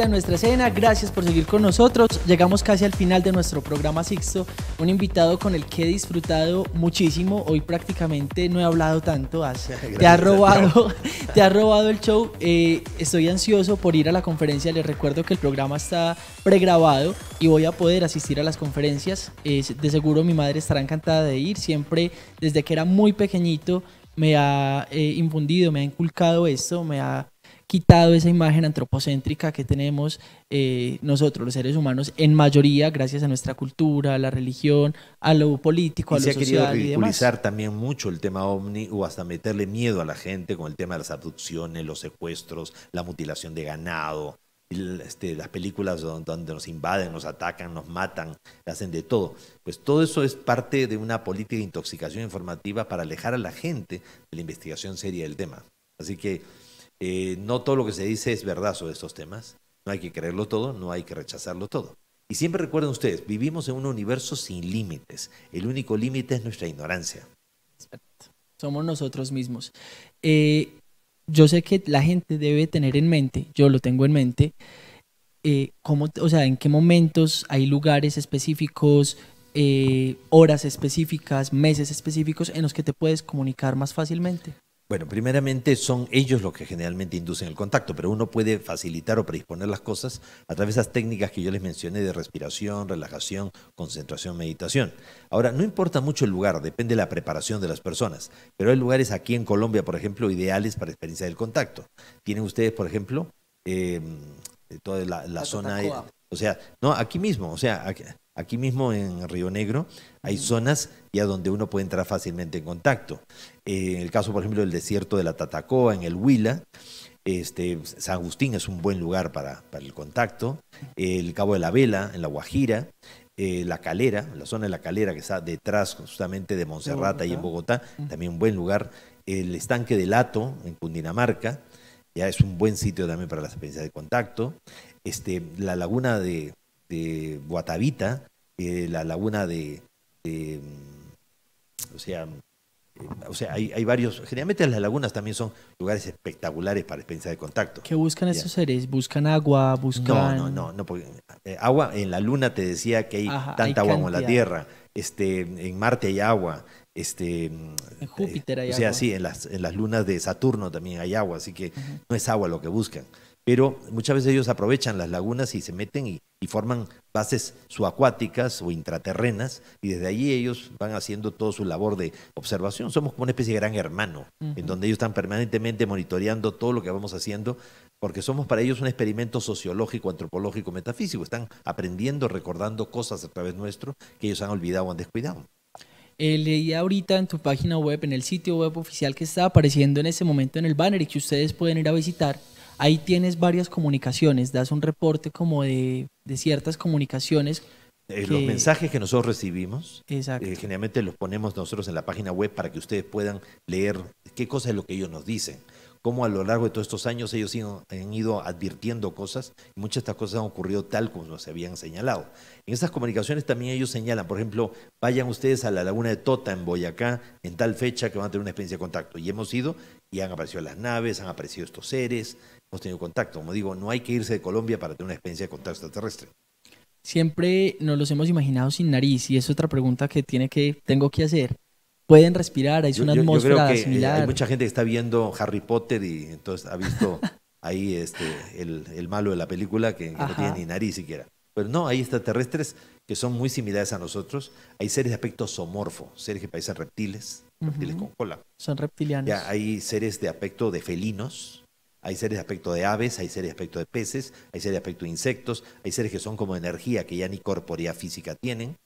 nuestra escena. Gracias por seguir con nosotros. Llegamos casi al final de nuestro programa Sixto. Un invitado con el que he disfrutado muchísimo. Hoy prácticamente no he hablado tanto. te, ha robado, te ha robado el show. Eh, estoy ansioso por ir a la conferencia. Les recuerdo que el programa está pregrabado y voy a poder asistir a las conferencias. de seguro mi madre estará encantada de ir. Siempre desde que era muy pequeñito me ha eh, infundido, me ha inculcado esto, me ha quitado esa imagen antropocéntrica que tenemos eh, nosotros, los seres humanos, en mayoría gracias a nuestra cultura, a la religión, a lo político, a lo social. Y Se ha querido ridiculizar también mucho el tema ovni o hasta meterle miedo a la gente con el tema de las abducciones, los secuestros, la mutilación de ganado, este, las películas donde, nos invaden, nos atacan, nos matan, hacen de todo. Pues todo eso es parte de una política de intoxicación informativa para alejar a la gente de la investigación seria del tema. Así que eh, no todo lo que se dice es verdad sobre estos temas. No hay que creerlo todo, no hay que rechazarlo todo. Y siempre recuerden ustedes, vivimos en un universo sin límites. El único límite es nuestra ignorancia. Somos nosotros mismos. Eh, yo sé que la gente debe tener en mente, yo lo tengo en mente, eh, o sea, en qué momentos hay lugares específicos, horas específicas, meses específicos en los que te puedes comunicar más fácilmente. Bueno, primeramente son ellos los que generalmente inducen el contacto, pero uno puede facilitar o predisponer las cosas a través de esas técnicas que yo les mencioné de respiración, relajación, concentración, meditación. Ahora, no importa mucho el lugar, depende de la preparación de las personas, pero hay lugares aquí en Colombia, por ejemplo, ideales para experiencia del contacto. Tienen ustedes, por ejemplo, em, eh, toda la, zona... O sea, no, aquí mismo, o sea, aquí, aquí mismo en Río Negro hay mm. zonas ya donde uno puede entrar fácilmente en contacto en el caso, por ejemplo, del desierto de la Tatacoa, en el Huila, este, San Agustín es un buen lugar para, el contacto, el Cabo de la Vela, en la Guajira, eh, la Calera, la zona de la Calera que está detrás justamente de Monserrata y en Bogotá, también un buen lugar, el estanque de Lato, en Cundinamarca, ya es un buen sitio también para las experiencias de contacto, este, la laguna de, Guatavita, eh, la laguna de, de, mm, o sea, eh, o sea, hay, hay, varios, generalmente las lagunas también son lugares espectaculares para experiencia de contacto. ¿Qué buscan estos seres? ¿Buscan agua? ¿Buscan...? No, no, no, no porque eh, agua, en la luna te decía que hay tanta agua como la Tierra, este, en Marte hay agua, este, en Júpiter eh, hay agua. O sea, sí, en las, en las lunas de Saturno también hay agua, así que no es agua lo que buscan. Pero muchas veces ellos aprovechan las lagunas y se meten y forman bases suacuáticas o intraterrenas, y desde allí ellos van haciendo toda su labor de observación. Somos como una especie de gran hermano, en donde ellos están permanentemente monitoreando todo lo que vamos haciendo, porque somos para ellos un experimento sociológico, antropológico, metafísico. Están aprendiendo, recordando cosas a través nuestro que ellos han olvidado o han descuidado. Eh, leí ahorita en tu página web, en el sitio web oficial que está apareciendo en ese momento en el banner y que ustedes pueden ir a visitar, Ahí tienes varias comunicaciones, das un reporte como de, ciertas comunicaciones. Eh, los mensajes que nosotros recibimos, eh, generalmente los ponemos nosotros en la página web para que ustedes puedan leer qué cosa es lo que ellos nos dicen cómo a lo largo de todos estos años ellos han ido advirtiendo cosas y muchas de estas cosas han ocurrido tal como se habían señalado. En esas comunicaciones también ellos señalan, por ejemplo, vayan ustedes a la laguna de Tota en Boyacá en tal fecha que van a tener una experiencia de contacto. Y hemos ido y han aparecido las naves, han aparecido estos seres, tenido contacto. Como digo, no hay que irse de Colombia para tener una experiencia de contacto extraterrestre. Siempre nos los hemos imaginado sin nariz y es otra pregunta que tiene que tengo que hacer. Pueden respirar, hay una yo, eh, similar. Hay mucha gente que está viendo Harry Potter y entonces ha visto ahí este, el, malo de la película que, no tiene ni nariz siquiera. Pero no, hay extraterrestres que son muy similares a nosotros. Hay seres de aspecto somorfo, seres que parecen reptiles, reptiles con cola. Son reptilianos. Ya, hay seres de aspecto de felinos, hay seres de aspecto de aves, hay seres de aspecto de peces, hay seres de aspecto de insectos, hay seres que son como energía que ya ni corporea física tienen.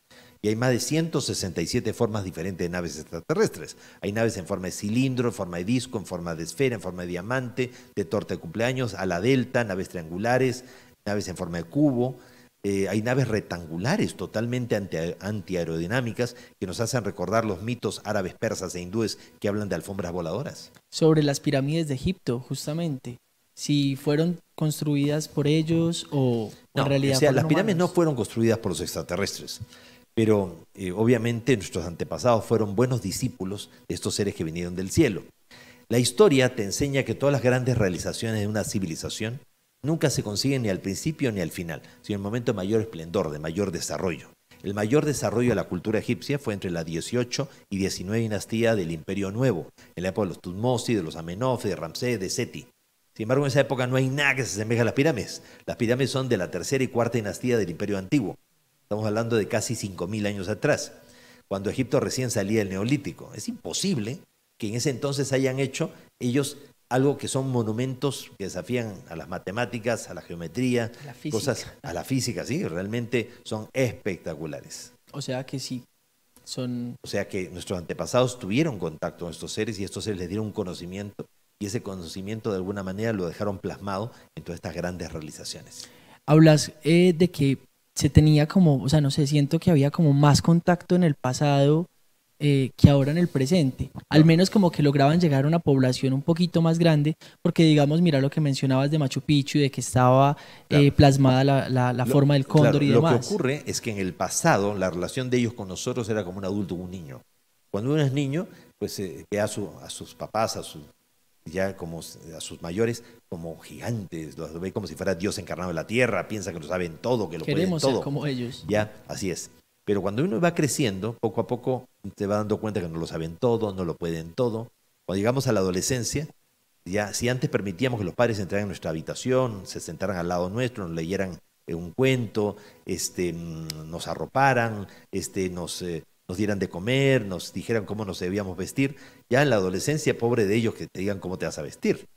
Y hay más de 167 formas diferentes de naves extraterrestres. Hay naves en forma de cilindro, en forma de disco, en forma de esfera, en forma de diamante, de torta de cumpleaños, a la delta, naves triangulares, naves en forma de cubo. Eh, hay naves rectangulares totalmente anti, antiaerodinámicas que nos hacen recordar los mitos árabes, persas e hindúes que hablan de alfombras voladoras. Sobre las pirámides de Egipto, justamente, si fueron construidas por ellos o en realidad. O sea, las pirámides no fueron construidas por los extraterrestres, pero eh, obviamente nuestros antepasados fueron buenos discípulos de estos seres que vinieron del cielo. La historia te enseña que todas las grandes realizaciones de una civilización Nunca se consigue ni al principio ni al final, sino en el momento de mayor esplendor, de mayor desarrollo. El mayor desarrollo de la cultura egipcia fue entre la 18 y 19 dinastía del Imperio Nuevo, en la época de los Tutmosis, de los Amenofes, de Ramsés, de Seti. Sin embargo, en esa época no hay nada que se asemeje a las pirámides. Las pirámides son de la tercera y cuarta dinastía del Imperio Antiguo. Estamos hablando de casi 5.000 años atrás, cuando Egipto recién salía del Neolítico. Es imposible que en ese entonces hayan hecho ellos algo que son monumentos que desafían a las matemáticas, a la geometría, cosas a la física, sí, realmente son espectaculares. O sea que sí, son... O sea que nuestros antepasados tuvieron contacto con estos seres y estos seres les dieron un conocimiento y ese conocimiento de alguna manera lo dejaron plasmado en todas estas grandes realizaciones. Hablas eh, de que se tenía como, o sea, no sé, siento que había como más contacto en el pasado eh, que ahora en el presente. Al menos como que lograban llegar a una población un poquito más grande, porque digamos, mira lo que mencionabas de Machu Picchu, y de que estaba eh, plasmada la, forma del cóndor y demás. Lo que ocurre es que en el pasado la relación de ellos con nosotros era como un adulto o un niño. Cuando uno es niño, pues eh, ve a, a sus papás, a sus ya como a sus mayores como gigantes, los ve como si fuera Dios encarnado en la tierra, piensa que lo saben todo, que lo Queremos pueden todo. Ser como ellos. Ya, así es. Pero cuando uno va creciendo, poco a poco te va dando cuenta que no lo saben todo, no lo pueden todo. Cuando llegamos a la adolescencia, ya si antes permitíamos que los padres entraran en nuestra habitación, se sentaran al lado nuestro, nos leyeran eh, un cuento, este, mm, nos arroparan, este, nos, eh, nos dieran de comer, nos dijeran cómo nos debíamos vestir, ya en la adolescencia, pobre de ellos que te digan cómo te vas a vestir.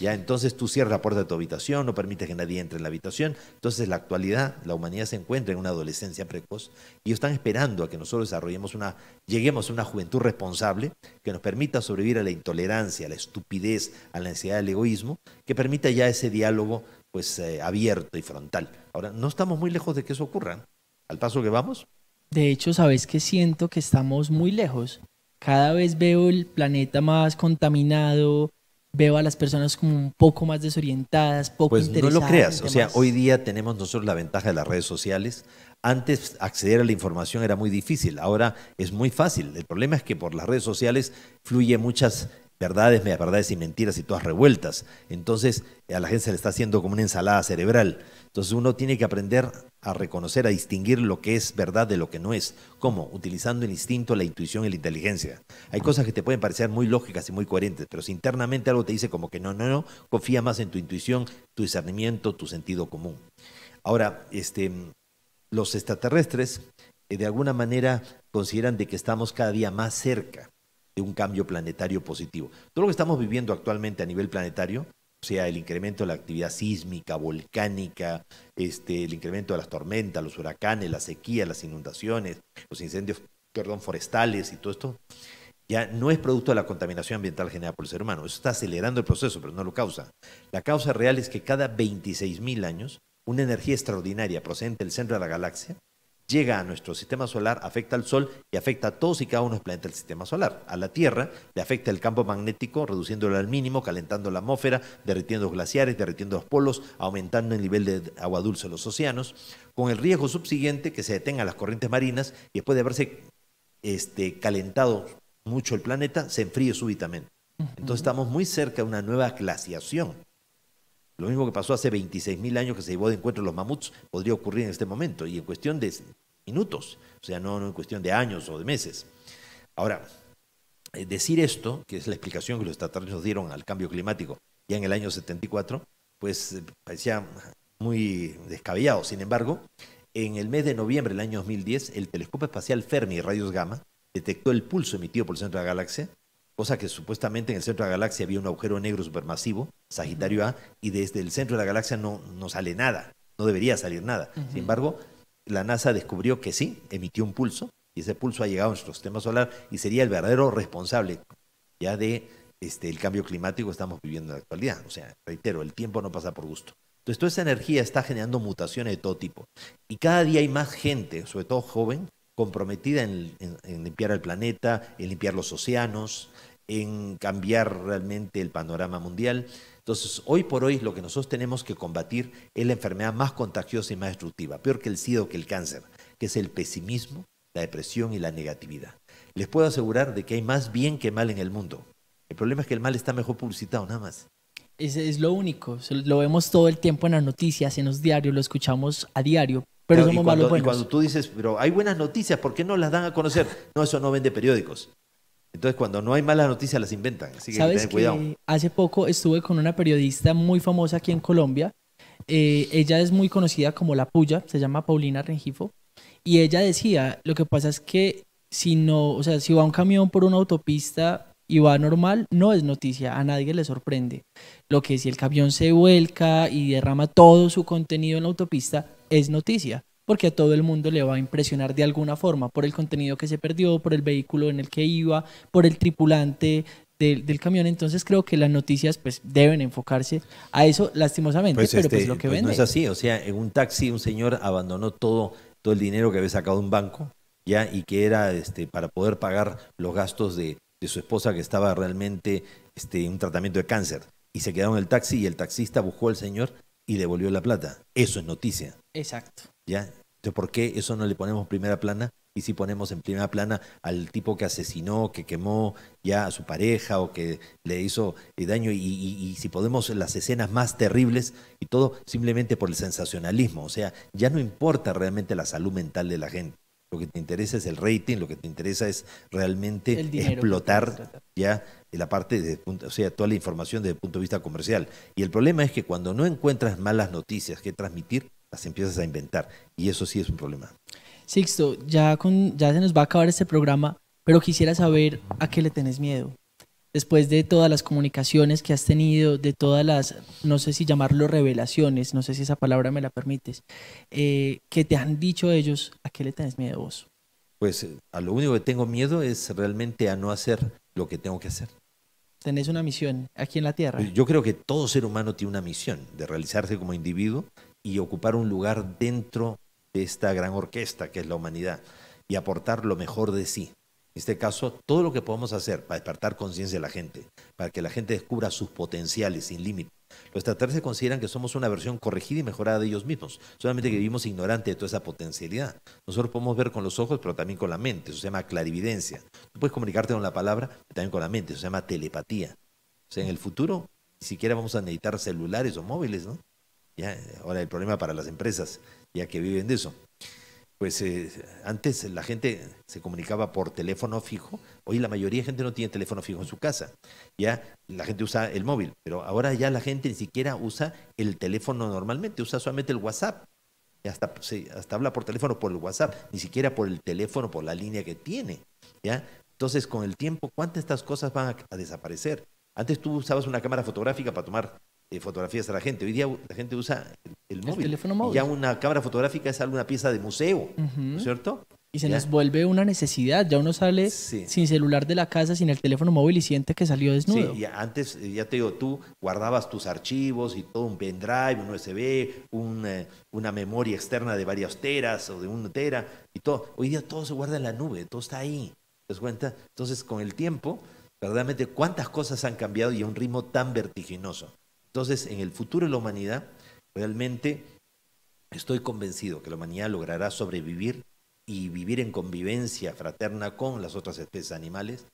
¿ya? Entonces tú cierras la puerta de tu habitación, no permites que nadie entre en la habitación. Entonces la actualidad, la humanidad se encuentra en una adolescencia precoz y están esperando a que nosotros desarrollemos una, lleguemos a una juventud responsable que nos permita sobrevivir a la intolerancia, a la estupidez, a la ansiedad del egoísmo, que permita ya ese diálogo pues eh, abierto y frontal. Ahora, no estamos muy lejos de que eso ocurra. ¿eh? Al paso que vamos. De hecho, sabes que siento que estamos muy lejos. Cada vez veo el planeta más contaminado, veo a las personas como un poco más desorientadas, poco pues interesadas. no lo creas, o sea, hoy día tenemos nosotros la ventaja de las redes sociales. Antes acceder a la información era muy difícil, ahora es muy fácil. El problema es que por las redes sociales fluye muchas verdades, medias verdades y mentiras y todas revueltas. Entonces a la gente se le está haciendo como una ensalada cerebral. Entonces uno tiene que aprender a reconocer, a distinguir lo que es verdad de lo que no es. ¿Cómo? Utilizando el instinto, la intuición y la inteligencia. Hay cosas que te pueden parecer muy lógicas y muy coherentes, pero si internamente algo te dice como que no, no, no, confía más en tu intuición, tu discernimiento, tu sentido común. Ahora, este, los extraterrestres eh, de alguna manera consideran de que estamos cada día más cerca de un cambio planetario positivo. Todo lo que estamos viviendo actualmente a nivel planetario o sea, el incremento de la actividad sísmica, volcánica, este, el incremento de las tormentas, los huracanes, las sequías, las inundaciones, los incendios, perdón, forestales y todo esto, ya no es producto de la contaminación ambiental generada por el ser humano. Eso está acelerando el proceso, pero no lo causa. La causa real es que cada 26.000 años, una energía extraordinaria procedente del centro de la galaxia llega a nuestro sistema solar, afecta al Sol y afecta a todos y cada uno de los planetas del sistema solar. A la Tierra le afecta el campo magnético, reduciéndolo al mínimo, calentando la atmósfera, derritiendo los glaciares, derritiendo los polos, aumentando el nivel de agua dulce en los océanos, con el riesgo subsiguiente que se detengan las corrientes marinas y después de haberse este, calentado mucho el planeta, se enfríe súbitamente. Entonces estamos muy cerca de una nueva glaciación. Lo mismo que pasó hace 26.000 años que se llevó de encuentro los mamuts podría ocurrir en este momento y en cuestión de minutos, o sea, no, en cuestión de años o de meses. Ahora, eh, decir esto, que es la explicación que los extraterrestres dieron al cambio climático ya en el año 74, pues eh, parecía muy descabellado. Sin embargo, en el mes de noviembre del año 2010, el telescopio espacial Fermi Rayos Gamma detectó el pulso emitido por el centro de la galaxia, cosa que supuestamente en el centro de la galaxia había un agujero negro supermasivo Sagitario A, y desde el centro de la galaxia no, no sale nada, no debería salir nada. Sin embargo, la NASA descubrió que sí, emitió un pulso, y ese pulso ha llegado a nuestro sistema solar y sería el verdadero responsable ya de este, el cambio climático que estamos viviendo en la actualidad. O sea, reitero, el tiempo no pasa por gusto. Entonces, toda esa energía está generando mutaciones de todo tipo. Y cada día hay más gente, sobre todo joven, comprometida en limpiar el planeta, en limpiar los océanos, en cambiar realmente el panorama mundial. Entonces, hoy por hoy lo que nosotros tenemos que combatir es la enfermedad más contagiosa y más destructiva, peor que el SIDA o que el cáncer, que es el pesimismo, la depresión y la negatividad. Les puedo asegurar de que hay más bien que mal en el mundo. El problema es que el mal está mejor publicitado, nada más. Es, es lo único, lo vemos todo el tiempo en las noticias, en los diarios, lo escuchamos a diario, pero somos buenos. Y cuando tú dices, pero hay buenas noticias, ¿por qué no las dan a conocer? No, eso no vende periódicos. Entonces, cuando no hay malas noticias, las inventan. Así que, ¿Sabes cuidado. hace poco estuve con una periodista muy famosa aquí en Colombia. Eh, ella es muy conocida como La Puya, se llama Paulina Rengifo. Y ella decía: Lo que pasa es que si no, o sea, si va un camión por una autopista y va normal, no es noticia, a nadie le sorprende. Lo que si el camión se vuelca y derrama todo su contenido en la autopista, es noticia porque a todo el mundo le va a impresionar de alguna forma por el contenido que se perdió, por el vehículo en el que iba, por el tripulante del, camión. Entonces creo que las noticias pues deben enfocarse a eso lastimosamente, pues, pero pues, este, lo que pues No es así, o sea, en un taxi un señor abandonó todo, todo el dinero que había sacado de un banco, ya, y que era este, para poder pagar los gastos de, su esposa que estaba realmente este, en un tratamiento de cáncer. Y se quedaron en el taxi y el taxista buscó al señor y devolvió la plata. Eso es noticia. Exacto. ¿ya? Entonces, ¿por qué eso no le ponemos primera plana? Y si ponemos en primera plana al tipo que asesinó, que quemó ya a su pareja o que le hizo eh, daño, y, si podemos las escenas más terribles y todo simplemente por el sensacionalismo. O sea, ya no importa realmente la salud mental de la gente. Lo que te interesa es el rating, lo que te interesa es realmente explotar ya la parte de, o sea, toda la información desde el punto de vista comercial. Y el problema es que cuando no encuentras malas noticias que transmitir, las empiezas a inventar. Y eso sí es un problema. Sixto, ya, con, ya se nos va a acabar este programa, pero quisiera saber a qué le tenés miedo. Después de todas las comunicaciones que has tenido, de todas las, no sé si llamarlo revelaciones, no sé si esa palabra me la permites, eh, que te han dicho ellos, ¿a qué le tenés miedo vos? Pues a lo único que tengo miedo es realmente a no hacer lo que tengo que hacer. Tenés una misión aquí en la Tierra. Yo creo que todo ser humano tiene una misión de realizarse como individuo y ocupar un lugar dentro de esta gran orquesta que es la humanidad y aportar lo mejor de sí. En este caso, todo lo que podemos hacer para despertar conciencia de la gente, para que la gente descubra sus potenciales sin límite. Los extraterrestres consideran que somos una versión corregida y mejorada de ellos mismos, solamente que vivimos ignorantes de toda esa potencialidad. Nosotros podemos ver con los ojos, pero también con la mente, eso se llama clarividencia. Tú puedes comunicarte con la palabra, pero también con la mente, eso se llama telepatía. O sea, en el futuro ni siquiera vamos a necesitar celulares o móviles, ¿no? Ahora el problema para las empresas, ya que viven de eso. Pues eh, antes la gente se comunicaba por teléfono fijo, hoy la mayoría de gente no tiene teléfono fijo en su casa, ya la gente usa el móvil, pero ahora ya la gente ni siquiera usa el teléfono normalmente, usa solamente el WhatsApp, hasta, hasta habla por teléfono por el WhatsApp, ni siquiera por el teléfono, por la línea que tiene, ya. Entonces con el tiempo, ¿cuántas de estas cosas van a desaparecer? Antes tú usabas una cámara fotográfica para tomar eh, fotografías a la gente. Hoy día la gente usa el, móvil. El Ya una cámara fotográfica es alguna pieza de museo, ¿no es cierto? Y se nos vuelve una necesidad. Ya uno sale sin celular de la casa, sin el teléfono móvil y siente que salió desnudo. Sí, y antes, eh, ya te digo, tú guardabas tus archivos y todo, un pendrive, un USB, eh, una memoria externa de varias teras o de una tera y todo. Hoy día todo se guarda en la nube, todo está ahí. ¿Te das cuenta? Entonces, con el tiempo, verdaderamente, cuántas cosas han cambiado y a un ritmo tan vertiginoso. Entonces, en el futuro de la humanidad, realmente estoy convencido que la humanidad logrará sobrevivir y vivir en convivencia fraterna con las otras especies animales.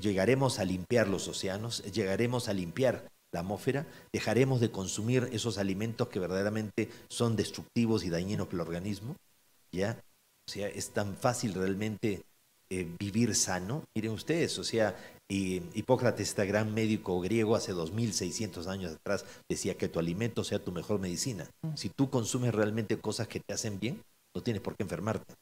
Llegaremos a limpiar los océanos, llegaremos a limpiar la atmósfera, dejaremos de consumir esos alimentos que verdaderamente son destructivos y dañinos para el organismo. ¿ya? O sea, es tan fácil realmente eh, vivir sano. Miren ustedes, o sea, y Hipócrates, este gran médico griego, hace 2600 años atrás, decía que tu alimento sea tu mejor medicina. Mm. Si tú consumes realmente cosas que te hacen bien, no tienes por qué enfermarte.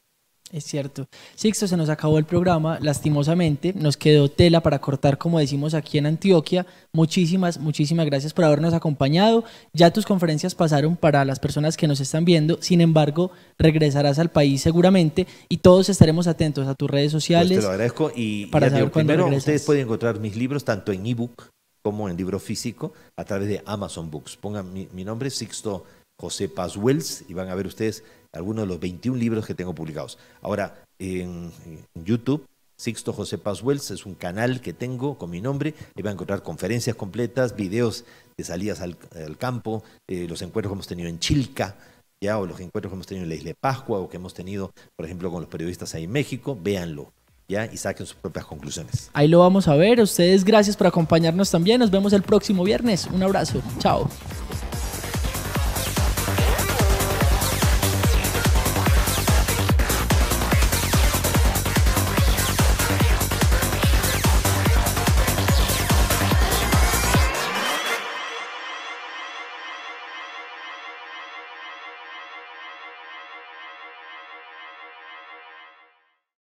Es cierto. Sixto, se nos acabó el programa, lastimosamente. Nos quedó tela para cortar, como decimos aquí en Antioquia. Muchísimas, muchísimas gracias por habernos acompañado. Ya tus conferencias pasaron para las personas que nos están viendo. Sin embargo, regresarás al país seguramente y todos estaremos atentos a tus redes sociales. Pues te lo agradezco y para saber primero, ustedes pueden encontrar mis libros tanto en ebook como en libro físico a través de Amazon Books. Pongan mi, mi nombre, Sixto José Paz Wells, y van a ver ustedes algunos de los 21 libros que tengo publicados. Ahora, en, YouTube Sixto José Paz Wells es un canal que tengo con mi nombre. Ahí va a encontrar conferencias completas, videos de salidas al, campo, eh, los encuentros que hemos tenido en Chilca, ya, o los encuentros que hemos tenido en la Isla de Pascua, o que hemos tenido, por ejemplo, con los periodistas ahí en México. Véanlo, ya, y saquen sus propias conclusiones. Ahí lo vamos a ver. Ustedes, gracias por acompañarnos también. Nos vemos el próximo viernes. Un abrazo. Chao.